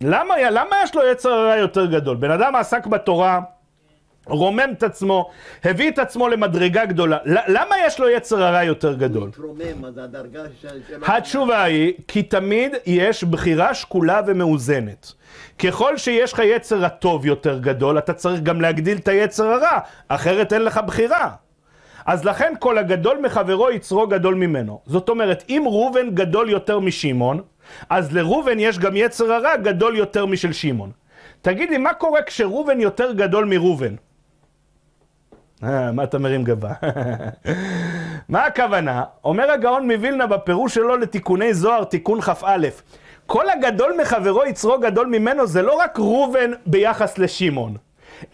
Speaker 1: למה, למה יש לו יצר הרע יותר גדול? בן אדם עסק בתורה, רומם את עצמו, הביא את עצמו למדרגה גדולה. למה יש לו יצר הרע יותר גדול? התשובה היא, כי תמיד יש בחירה שקולה ומאוזנת. ככל שיש לך יצר הטוב יותר גדול, אתה צריך גם להגדיל את היצר הרע, אחרת אין לך בחירה. אז לכן כל הגדול מחברו יצרו גדול ממנו. זאת אומרת, אם ראובן גדול יותר משמעון, אז לראובן יש גם יצר הרע גדול יותר משל שמעון. תגיד לי, מה קורה כשראובן יותר גדול מראובן? אה, מה אתה מרים גבה? [laughs] מה הכוונה? אומר הגאון מווילנה בפירוש שלו לתיקוני זוהר, תיקון כ"א. כל הגדול מחברו יצרו גדול ממנו זה לא רק ראובן ביחס לשמעון,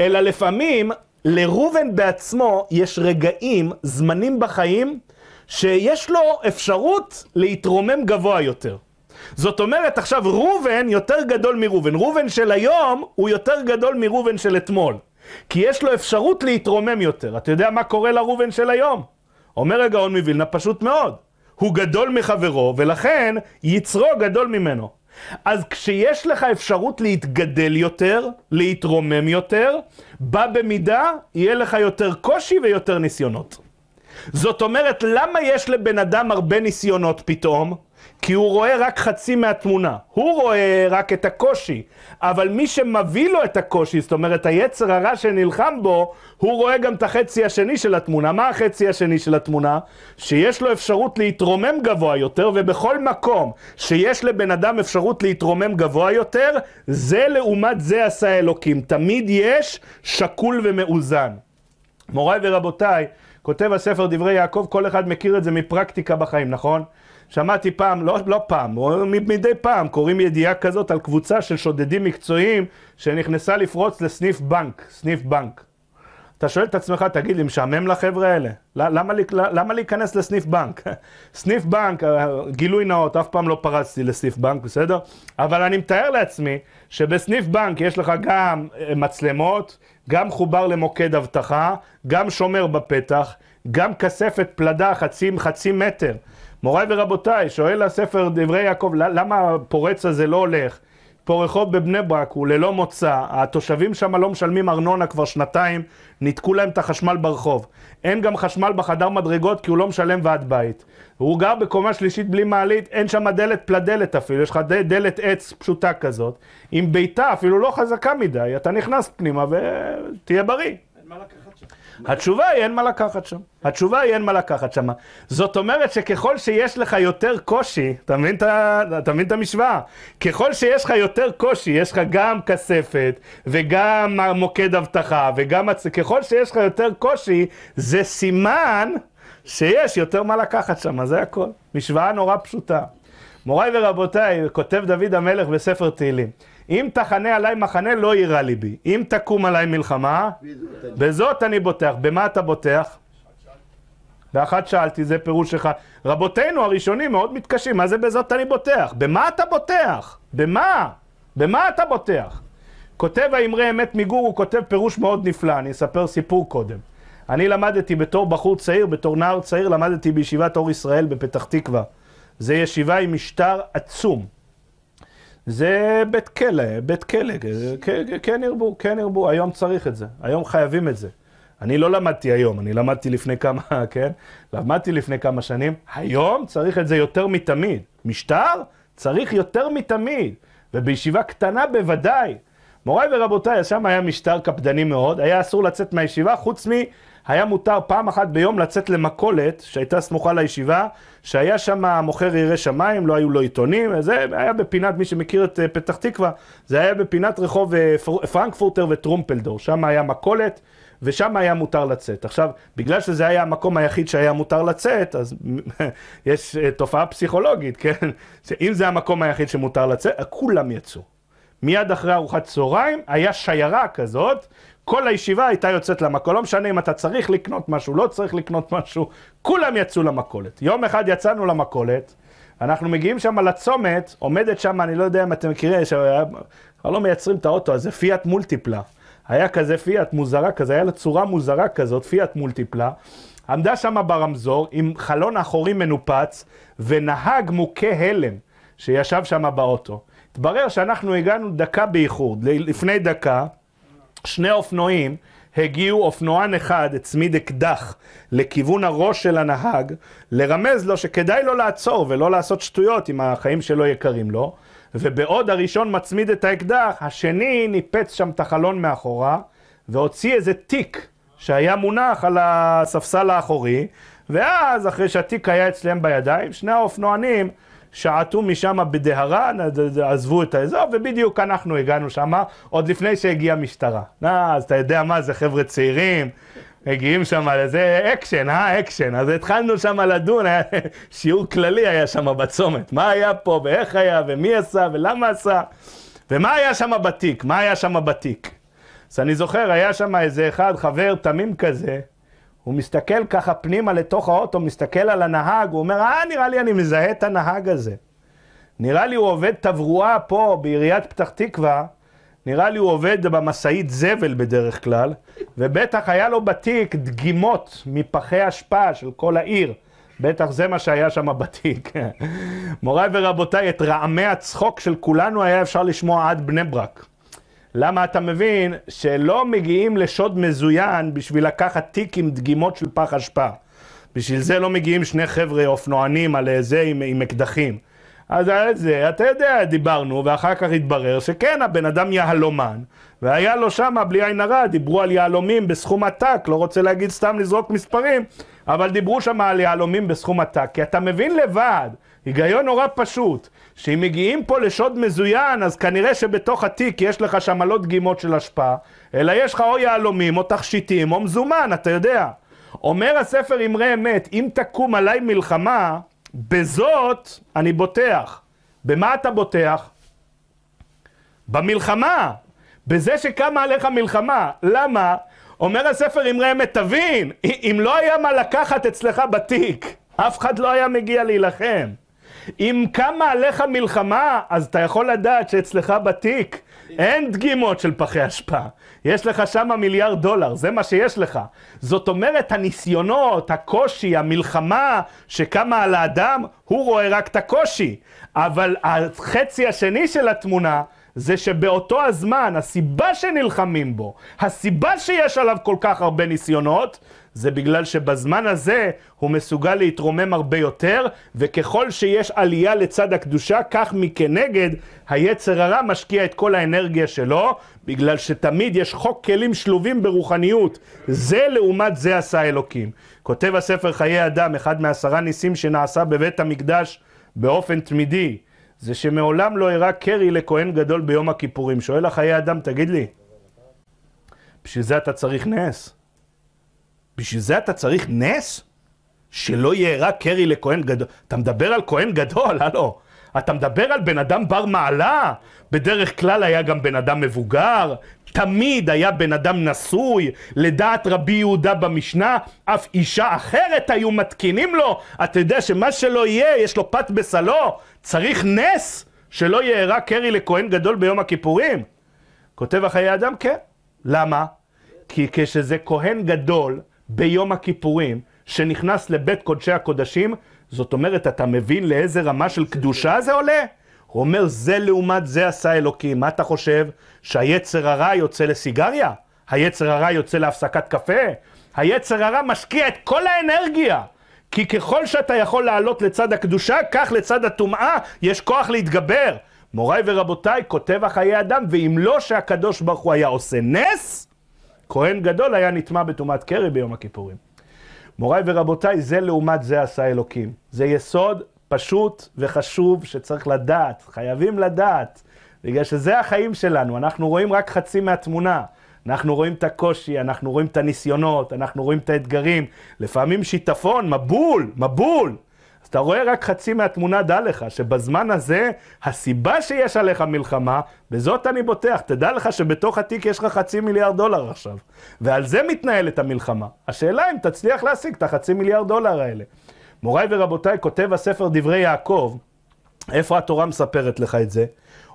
Speaker 1: אלא לפעמים לראובן בעצמו יש רגעים, זמנים בחיים, שיש לו אפשרות להתרומם גבוה יותר. זאת אומרת, עכשיו ראובן יותר גדול מראובן. ראובן של היום הוא יותר גדול מראובן של אתמול. כי יש לו אפשרות להתרומם יותר. אתה יודע מה קורה לראובן של היום? אומר הגאון מווילנה פשוט מאוד. הוא גדול מחברו, ולכן יצרו גדול ממנו. אז כשיש לך אפשרות להתגדל יותר, להתרומם יותר, בה במידה יהיה לך יותר קושי ויותר ניסיונות. זאת אומרת, למה יש לבן אדם הרבה ניסיונות פתאום? כי הוא רואה רק חצי מהתמונה. הוא רואה רק את הקושי, אבל מי שמביא לו את הקושי, זאת אומרת, היצר הרע שנלחם בו, הוא רואה גם את החצי השני של התמונה. מה החצי השני של התמונה? שיש לו אפשרות להתרומם גבוה יותר, ובכל מקום שיש לבן אדם אפשרות להתרומם גבוה יותר, זה לעומת זה עשה אלוקים. תמיד יש שקול ומאוזן. מוריי ורבותיי, כותב הספר דברי יעקב, כל אחד מכיר את זה מפרקטיקה בחיים, נכון? שמעתי פעם, לא, לא פעם, מדי פעם קוראים ידיעה כזאת על קבוצה של שודדים מקצועיים שנכנסה לפרוץ לסניף בנק, סניף בנק. אתה שואל את עצמך, תגיד לי, משעמם לחבר'ה האלה? למה, למה להיכנס לסניף בנק? [laughs] סניף בנק, אה, גילוי נאות, אף פעם לא פרצתי לסניף בנק, בסדר? אבל אני מתאר לעצמי שבסניף בנק יש לך גם אה, מצלמות, גם חובר למוקד אבטחה, גם שומר בפתח, גם כספת פלדה חצי, חצי מטר. מוריי ורבותיי, שואל הספר דברי יעקב, למה הפורץ הזה לא הולך? פה רחוב בבני ברק הוא ללא מוצא, התושבים שם לא משלמים ארנונה כבר שנתיים, ניתקו להם את החשמל ברחוב. אין גם חשמל בחדר מדרגות כי הוא לא משלם ועד בית. הוא גר בקומה שלישית בלי מעלית, אין שם דלת פלדלת אפילו, יש לך דלת עץ פשוטה כזאת, עם ביתה אפילו לא חזקה מדי, אתה נכנס פנימה ותהיה בריא. אין מה לקחת. התשובה היא אין מה לקחת שם. התשובה היא אין מה לקחת שם. זאת אומרת שככל שיש לך יותר קושי, אתה מבין, את המשוואה? ככל שיש לך יותר קושי, יש לך גם כספת, וגם מוקד אבטחה, וגם... ככל שיש לך יותר קושי, זה סימן שיש יותר מה לקחת שם, זה הכל. משוואה נורא פשוטה. מוריי ורבותיי, כותב דוד המלך בספר תהילים. אם תחנה עליי מחנה, לא יירא ליבי. אם תקום עליי מלחמה, בזאת אני בוטח. במה אתה בוטח? באחת שאלתי, זה פירוש שלך. רבותינו הראשונים מאוד מתקשים, מה זה בזאת אני בוטח? במה אתה בוטח? במה? במה אתה בוטח? כותב האמרי אמת מגור, הוא כותב פירוש מאוד נפלא, אני אספר סיפור קודם. אני למדתי בתור בחור צעיר, בתור נער צעיר, למדתי בישיבת אור ישראל בפתח תקווה. זו ישיבה עם משטר עצום. זה בית כלא, בית כלא, כן ירבו, כן ירבו, היום צריך את זה, היום חייבים את זה. אני לא למדתי היום, אני למדתי לפני כמה, [laughs] כן? למדתי לפני כמה שנים, היום צריך את זה יותר מתמיד. משטר צריך יותר מתמיד, ובישיבה קטנה בוודאי. מוריי ורבותיי, שם היה משטר קפדני מאוד, היה אסור לצאת מהישיבה חוץ מ... היה מותר פעם אחת ביום לצאת למכולת שהייתה סמוכה לישיבה, שהיה שם מוכר ירא שמיים, לא היו לו עיתונים, זה היה בפינת, מי שמכיר את אה, פתח תקווה, זה היה בפינת רחוב אה, פרנקפורטר וטרומפלדור, שם היה מכולת. ושם היה מותר לצאת. עכשיו, בגלל שזה היה המקום היחיד שהיה מותר לצאת, אז [laughs] יש אה, תופעה פסיכולוגית, כן? שאם זה המקום היחיד שמותר לצאת, כולם יצאו. מיד אחרי ארוחת צהריים, היה שיירה כזאת כל הישיבה הייתה יוצאת למכולת. לא משנה אם אתה צריך לקנות משהו, לא צריך לקנות משהו, כולם יצאו למכולת. יום אחד יצאנו למכולת, אנחנו מגיעים שם לצומת, עומדת שם, אני לא יודע אם אתם מכירים, כבר לא מייצרים את האוטו, הזה, פיאט מולטיפלה. היה כזה פיאט מוזרה כזה, היה לה צורה מוזרה כזאת, פיאט מולטיפלה. עמדה שם ברמזור עם חלון אחורי מנופץ, ונהג מוכה הלם שישב שם באוטו. התברר שאנחנו הגענו דקה באיחור, לפני דקה. שני אופנועים הגיעו, אופנוען אחד הצמיד אקדח לכיוון הראש של הנהג, לרמז לו שכדאי לו לעצור ולא לעשות שטויות אם החיים שלו יקרים לו, ובעוד הראשון מצמיד את האקדח, השני ניפץ שם את החלון מאחורה, והוציא איזה תיק שהיה מונח על הספסל האחורי, ואז אחרי שהתיק היה אצלם בידיים, שני האופנוענים שעטו משם בדהרן, עזבו את האזור, ובדיוק אנחנו הגענו שם, עוד לפני שהגיעה משטרה. אה, אז אתה יודע מה, זה חבר'ה צעירים, מגיעים שם לזה, אקשן, אה, אקשן. אז התחלנו שם לדון, היה, [laughs] שיעור כללי היה שם בצומת. מה היה פה, ואיך היה, ומי עשה, ולמה עשה, ומה היה שם בתיק, מה היה שם בתיק. אז אני זוכר, היה שם איזה אחד, חבר תמים כזה, הוא מסתכל ככה פנימה לתוך האוטו, מסתכל על הנהג, הוא אומר, אה, נראה לי אני מזהה את הנהג הזה. נראה לי הוא עובד תברואה פה בעיריית פתח תקווה, נראה לי הוא עובד במשאית זבל בדרך כלל, ובטח היה לו בתיק דגימות מפחי אשפה של כל העיר. בטח זה מה שהיה שם בתיק. [laughs] מוריי ורבותיי, את רעמי הצחוק של כולנו היה אפשר לשמוע עד בני ברק. למה אתה מבין שלא מגיעים לשוד מזוין בשביל לקחת תיק עם דגימות של פח אשפה. בשביל זה לא מגיעים שני חבר'ה אופנוענים על זה עם, עם אקדחים. אז על זה, אתה יודע, דיברנו, ואחר כך התברר שכן, הבן אדם יהלומן, והיה לו שמה, בלי עין הרע, דיברו על יהלומים בסכום עתק, לא רוצה להגיד סתם לזרוק מספרים, אבל דיברו שמה על יהלומים בסכום עתק, כי אתה מבין לבד, היגיון נורא פשוט, שאם מגיעים פה לשוד מזוין, אז כנראה שבתוך התיק יש לך שם לא דגימות של אשפה, אלא יש לך או יהלומים, או תכשיטים, או מזומן, אתה יודע. אומר הספר אמרי אמת, אם תקום עליי מלחמה, בזאת אני בוטח. במה אתה בוטח? במלחמה. בזה שקמה עליך מלחמה. למה? אומר הספר אמרי אמת, תבין, אם לא היה מה לקחת אצלך בתיק, אף אחד לא היה מגיע להילחם. אם קמה עליך מלחמה, אז אתה יכול לדעת שאצלך בתיק אין דגימות של פחי אשפה. יש לך שם מיליארד דולר, זה מה שיש לך. זאת אומרת, הניסיונות, הקושי, המלחמה שקמה על האדם, הוא רואה רק את הקושי. אבל החצי השני של התמונה, זה שבאותו הזמן, הסיבה שנלחמים בו, הסיבה שיש עליו כל כך הרבה ניסיונות, זה בגלל שבזמן הזה הוא מסוגל להתרומם הרבה יותר, וככל שיש עלייה לצד הקדושה, כך מכנגד היצר הרע משקיע את כל האנרגיה שלו, בגלל שתמיד יש חוק כלים שלובים ברוחניות. זה לעומת זה עשה אלוקים. כותב הספר חיי אדם, אחד מעשרה ניסים שנעשה בבית המקדש באופן תמידי, זה שמעולם לא הראה קרי לכהן גדול ביום הכיפורים. שואל החיי אדם, תגיד לי, בשביל זה אתה צריך נס? בשביל זה אתה צריך נס? שלא יהיה רק קרי לכהן גדול. אתה מדבר על כהן גדול, הלו. אתה מדבר על בן אדם בר מעלה. בדרך כלל היה גם בן אדם מבוגר, תמיד היה בן אדם נשוי, לדעת רבי יהודה במשנה, אף אישה אחרת היו מתקינים לו. אתה יודע שמה שלא יהיה, יש לו פת בסלו, צריך נס שלא יהיה רק קרי לכהן גדול ביום הכיפורים. כותב החיי אדם, כן. למה? כי כשזה כהן גדול, ביום הכיפורים, שנכנס לבית קודשי הקודשים, זאת אומרת, אתה מבין לאיזה רמה של קדושה זה עולה? הוא אומר, זה לעומת זה עשה אלוקים. מה אתה חושב? שהיצר הרע יוצא לסיגריה? היצר הרע יוצא להפסקת קפה? היצר הרע משקיע את כל האנרגיה. כי ככל שאתה יכול לעלות לצד הקדושה, כך לצד הטומאה יש כוח להתגבר. מוריי ורבותיי, כותב החיי אדם, ואם לא שהקדוש ברוך הוא היה עושה נס, כהן גדול היה נטמע בטומאת קרי ביום הכיפורים. מוריי ורבותיי, זה לעומת זה עשה אלוקים. זה יסוד פשוט וחשוב שצריך לדעת, חייבים לדעת, בגלל שזה החיים שלנו, אנחנו רואים רק חצי מהתמונה. אנחנו רואים את הקושי, אנחנו רואים את הניסיונות, אנחנו רואים את האתגרים, לפעמים שיטפון, מבול, מבול, אז אתה רואה רק חצי מהתמונה, דע לך, שבזמן הזה, הסיבה שיש עליך מלחמה, בזאת אני בוטח. תדע לך שבתוך התיק יש לך חצי מיליארד דולר עכשיו. ועל זה מתנהלת המלחמה. השאלה אם תצליח להשיג את החצי מיליארד דולר האלה. מוריי ורבותיי, כותב הספר דברי יעקב, איפה התורה מספרת לך את זה?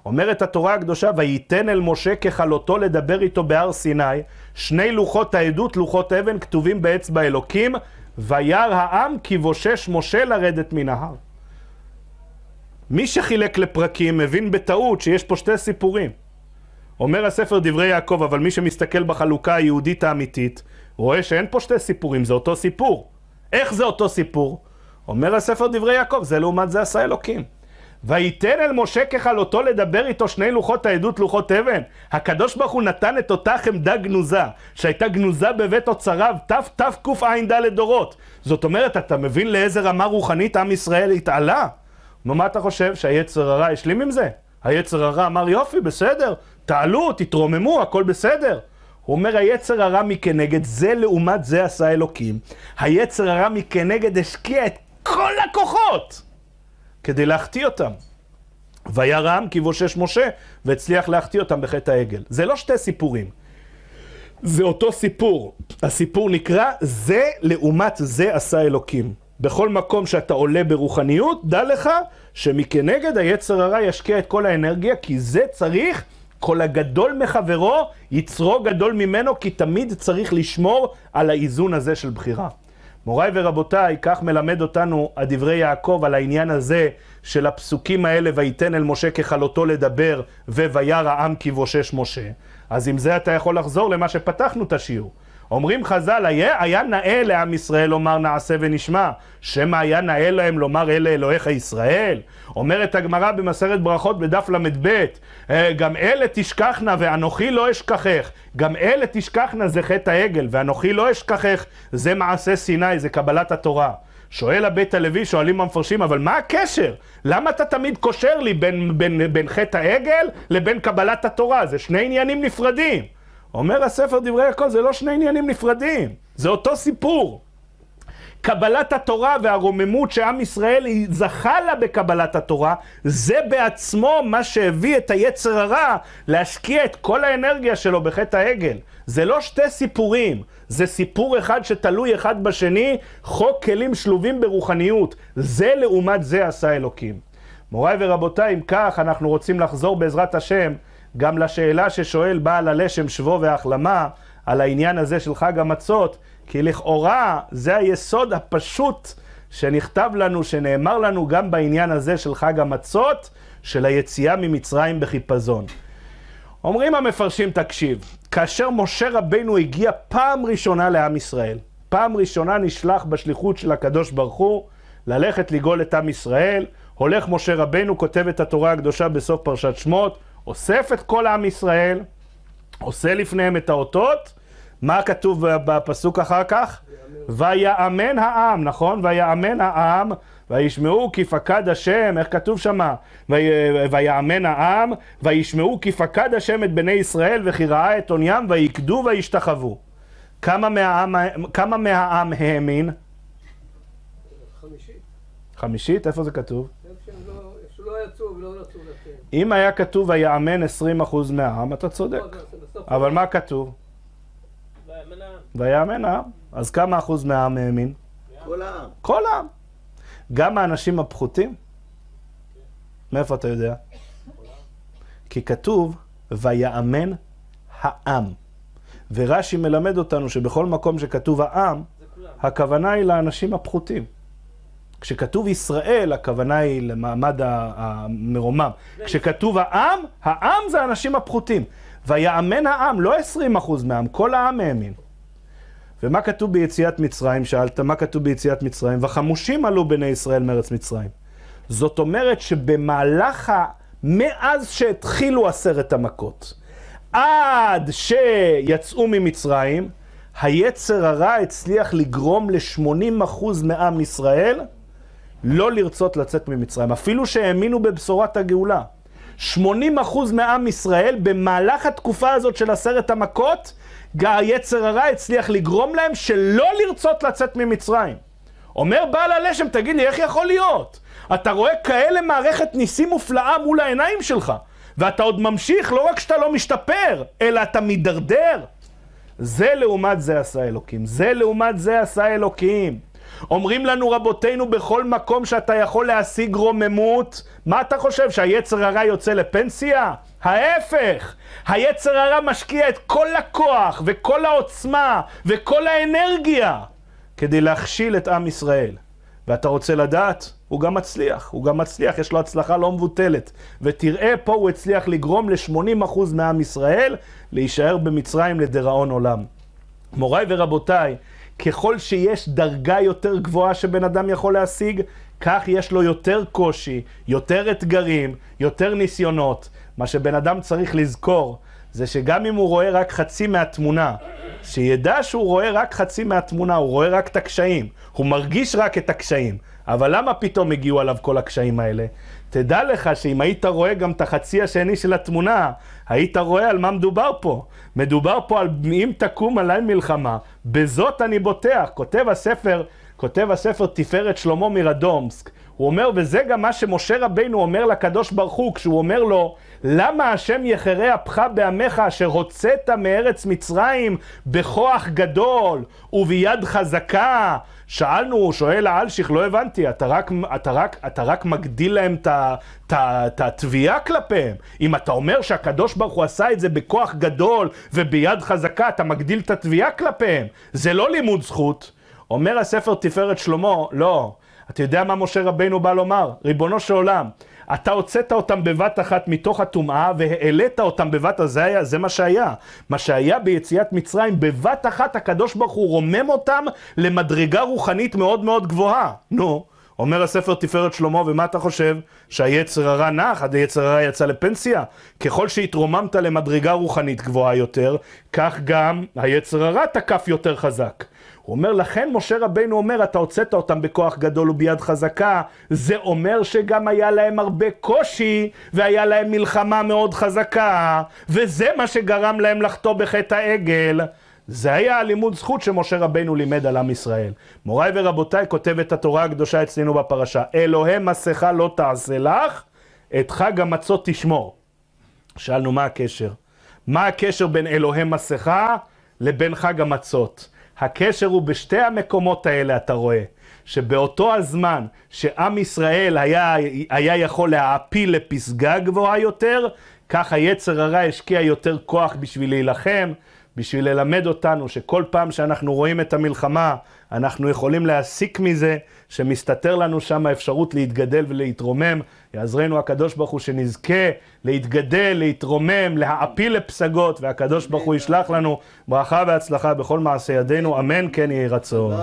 Speaker 1: אומרת התורה הקדושה, וייתן אל משה ככלותו לדבר איתו בהר סיני, שני לוחות העדות, לוחות אבן, כתובים באצבע אלוקים, וירא העם כי בושש משה לרדת מן ההר. מי שחילק לפרקים מבין בטעות שיש פה שתי סיפורים. אומר הספר דברי יעקב, אבל מי שמסתכל בחלוקה היהודית האמיתית, רואה שאין פה שתי סיפורים, זה אותו סיפור. איך זה אותו סיפור? אומר הספר דברי יעקב, זה לעומת זה עשה אלוקים. ויתן אל משה ככלותו לדבר איתו שני לוחות העדות לוחות אבן. הקדוש ברוך הוא נתן את אותה חמדה גנוזה, שהייתה גנוזה בבית אוצריו, תתקע"ד דורות. זאת אומרת, אתה מבין לאיזה רמה רוחנית עם ישראל התעלה? נו, מה אתה חושב, שהיצר הרע השלים עם זה? היצר הרע אמר יופי, בסדר, תעלו, תתרוממו, הכל בסדר. הוא אומר, היצר הרע מכנגד זה לעומת זה עשה אלוקים. היצר הרע מכנגד השקיע את כל הכוחות. כדי להחטיא אותם. וירם כי בושש משה, והצליח להחטיא אותם בחטא העגל. זה לא שתי סיפורים. זה אותו סיפור. הסיפור נקרא, זה לעומת זה עשה אלוקים. בכל מקום שאתה עולה ברוחניות, דע לך שמכנגד היצר הרע ישקיע את כל האנרגיה, כי זה צריך, כל הגדול מחברו, יצרו גדול ממנו, כי תמיד צריך לשמור על האיזון הזה של בחירה. מוריי ורבותיי, כך מלמד אותנו הדברי יעקב על העניין הזה של הפסוקים האלה, ויתן אל משה ככלותו לדבר, ווירא העם כבושש משה. אז עם זה אתה יכול לחזור למה שפתחנו את השיעור. אומרים חז"ל, היה, היה נאה לעם ישראל לומר נעשה ונשמע, שמא היה נאה להם לומר אלה אלוהיך ישראל. אומרת הגמרא במסרת ברכות בדף ל"ב, אה, גם אלה תשכחנה ואנוכי לא אשכחך, גם אלה תשכחנה זה חטא העגל, ואנוכי לא אשכחך, זה מעשה סיני, זה קבלת התורה. שואל הבית הלוי, שואלים המפרשים, אבל מה הקשר? למה אתה תמיד קושר לי בין, בין, בין חטא העגל לבין קבלת התורה? זה שני עניינים נפרדים. אומר הספר דברי הכל, זה לא שני עניינים נפרדים, זה אותו סיפור. קבלת התורה והרוממות שעם ישראל זכה לה בקבלת התורה, זה בעצמו מה שהביא את היצר הרע להשקיע את כל האנרגיה שלו בחטא העגל. זה לא שתי סיפורים, זה סיפור אחד שתלוי אחד בשני, חוק כלים שלובים ברוחניות. זה לעומת זה עשה אלוקים. מוריי ורבותיי, אם כך, אנחנו רוצים לחזור בעזרת השם גם לשאלה ששואל בעל הלשם שבו והחלמה, על העניין הזה של חג המצות, כי לכאורה זה היסוד הפשוט שנכתב לנו, שנאמר לנו גם בעניין הזה של חג המצות, של היציאה ממצרים בחיפזון. אומרים המפרשים, תקשיב, כאשר משה רבנו הגיע פעם ראשונה לעם ישראל, פעם ראשונה נשלח בשליחות של הקדוש ברוך הוא ללכת לגאול את עם ישראל, הולך משה רבנו, כותב את התורה הקדושה בסוף פרשת שמות, אוסף את כל עם ישראל, עושה לפניהם את האותות, מה כתוב בפסוק אחר כך? ויאמן העם, נכון? ויאמן העם, וישמעו כי פקד השם, איך כתוב שמה? ויאמן העם, וישמעו כי פקד השם את בני ישראל, וכי ראה את עוניים, ויקדו וישתחוו. כמה מהעם, כמה מהעם האמין? חמישית. חמישית? איפה זה כתוב? שהם לא, לא יצאו ולא רצו. אם היה כתוב ויאמן 20% מהעם, אתה צודק. לא, אבל לא. מה כתוב? ויאמן העם. אז כמה אחוז מהעם האמין? כל העם. כל העם. גם האנשים הפחותים? כן. מאיפה אתה יודע? כי כתוב, ויאמן העם. ורש"י מלמד אותנו שבכל מקום שכתוב העם, הכוונה היא לאנשים הפחותים. כשכתוב ישראל, הכוונה היא למעמד המרומם. כשכתוב העם, העם זה האנשים הפחותים. ויאמן העם, לא 20 אחוז מהעם, כל העם האמין. ומה כתוב ביציאת מצרים? שאלת, מה כתוב ביציאת מצרים? וחמושים עלו בני ישראל מארץ מצרים. זאת אומרת שבמהלך ה... מאז שהתחילו עשרת המכות, עד שיצאו ממצרים, היצר הרע הצליח לגרום ל-80% מעם ישראל לא לרצות לצאת ממצרים, אפילו שהאמינו בבשורת הגאולה. 80% מעם ישראל במהלך התקופה הזאת של עשרת המכות, היצר הרע הצליח לגרום להם שלא לרצות לצאת ממצרים. אומר בעל הלשם, תגיד לי, איך יכול להיות? אתה רואה כאלה מערכת ניסים מופלאה מול העיניים שלך, ואתה עוד ממשיך, לא רק שאתה לא משתפר, אלא אתה מידרדר. זה לעומת זה עשה אלוקים, זה לעומת זה עשה אלוקים. אומרים לנו רבותינו, בכל מקום שאתה יכול להשיג רוממות, מה אתה חושב, שהיצר הרע יוצא לפנסיה? ההפך, היצר הרע משקיע את כל הכוח וכל העוצמה וכל האנרגיה כדי להכשיל את עם ישראל. ואתה רוצה לדעת? הוא גם מצליח, הוא גם מצליח, יש לו הצלחה לא מבוטלת. ותראה פה הוא הצליח לגרום ל-80% מעם ישראל להישאר במצרים לדיראון עולם. מוריי ורבותיי, ככל שיש דרגה יותר גבוהה שבן אדם יכול להשיג, כך יש לו יותר קושי, יותר אתגרים, יותר ניסיונות. מה שבן אדם צריך לזכור, זה שגם אם הוא רואה רק חצי מהתמונה, שידע שהוא רואה רק חצי מהתמונה, הוא רואה רק את הקשיים, הוא מרגיש רק את הקשיים. אבל למה פתאום הגיעו עליו כל הקשיים האלה? תדע לך שאם היית רואה גם את החצי השני של התמונה, היית רואה על מה מדובר פה. מדובר פה על אם תקום עליי מלחמה, בזאת אני בוטח. כותב הספר, כותב הספר תפארת שלמה מרדומסק. הוא אומר, וזה גם מה שמשה רבינו אומר לקדוש ברוך הוא, כשהוא אומר לו, למה השם יחרה אפך בעמך אשר הוצאת מארץ מצרים בכוח גדול וביד חזקה שאלנו, שואל האלשיך, לא הבנתי, אתה רק, אתה רק, אתה רק מגדיל להם את התביעה כלפיהם. אם אתה אומר שהקדוש ברוך הוא עשה את זה בכוח גדול וביד חזקה, אתה מגדיל את התביעה כלפיהם. זה לא לימוד זכות. אומר הספר תפארת שלמה, לא. אתה יודע מה משה רבנו בא לומר? ריבונו של עולם, אתה הוצאת אותם בבת אחת מתוך הטומאה והעלית אותם בבת, זה, היה, זה מה שהיה. מה שהיה ביציאת מצרים, בבת אחת הקדוש ברוך הוא רומם אותם למדרגה רוחנית מאוד מאוד גבוהה. נו. אומר הספר תפארת שלמה, ומה אתה חושב? שהיצר הרע נח, עד היצר הרע יצא לפנסיה? ככל שהתרוממת למדרגה רוחנית גבוהה יותר, כך גם היצר הרע תקף יותר חזק. הוא אומר, לכן משה רבנו אומר, אתה הוצאת אותם בכוח גדול וביד חזקה. זה אומר שגם היה להם הרבה קושי, והיה להם מלחמה מאוד חזקה, וזה מה שגרם להם לחטוא בחטא העגל. זה היה הלימוד זכות שמשה רבנו לימד על עם ישראל. מוריי ורבותיי, כותבת התורה הקדושה אצלנו בפרשה, אלוהי מסכה לא תעשה לך, את חג המצות תשמור. שאלנו מה הקשר? מה הקשר בין אלוהי מסכה לבין חג המצות? הקשר הוא בשתי המקומות האלה, אתה רואה. שבאותו הזמן שעם ישראל היה, היה יכול להעפיל לפסגה גבוהה יותר, כך היצר הרע השקיע יותר כוח בשביל להילחם, בשביל ללמד אותנו שכל פעם שאנחנו רואים את המלחמה, אנחנו יכולים להסיק מזה שמסתתר לנו שם האפשרות להתגדל ולהתרומם. יעזרנו הקדוש ברוך הוא שנזכה להתגדל, להתרומם, להעפיל לפסגות, והקדוש ברוך הוא ישלח לנו ברכה והצלחה בכל מעשה ידינו, אמן כן יהי רצון.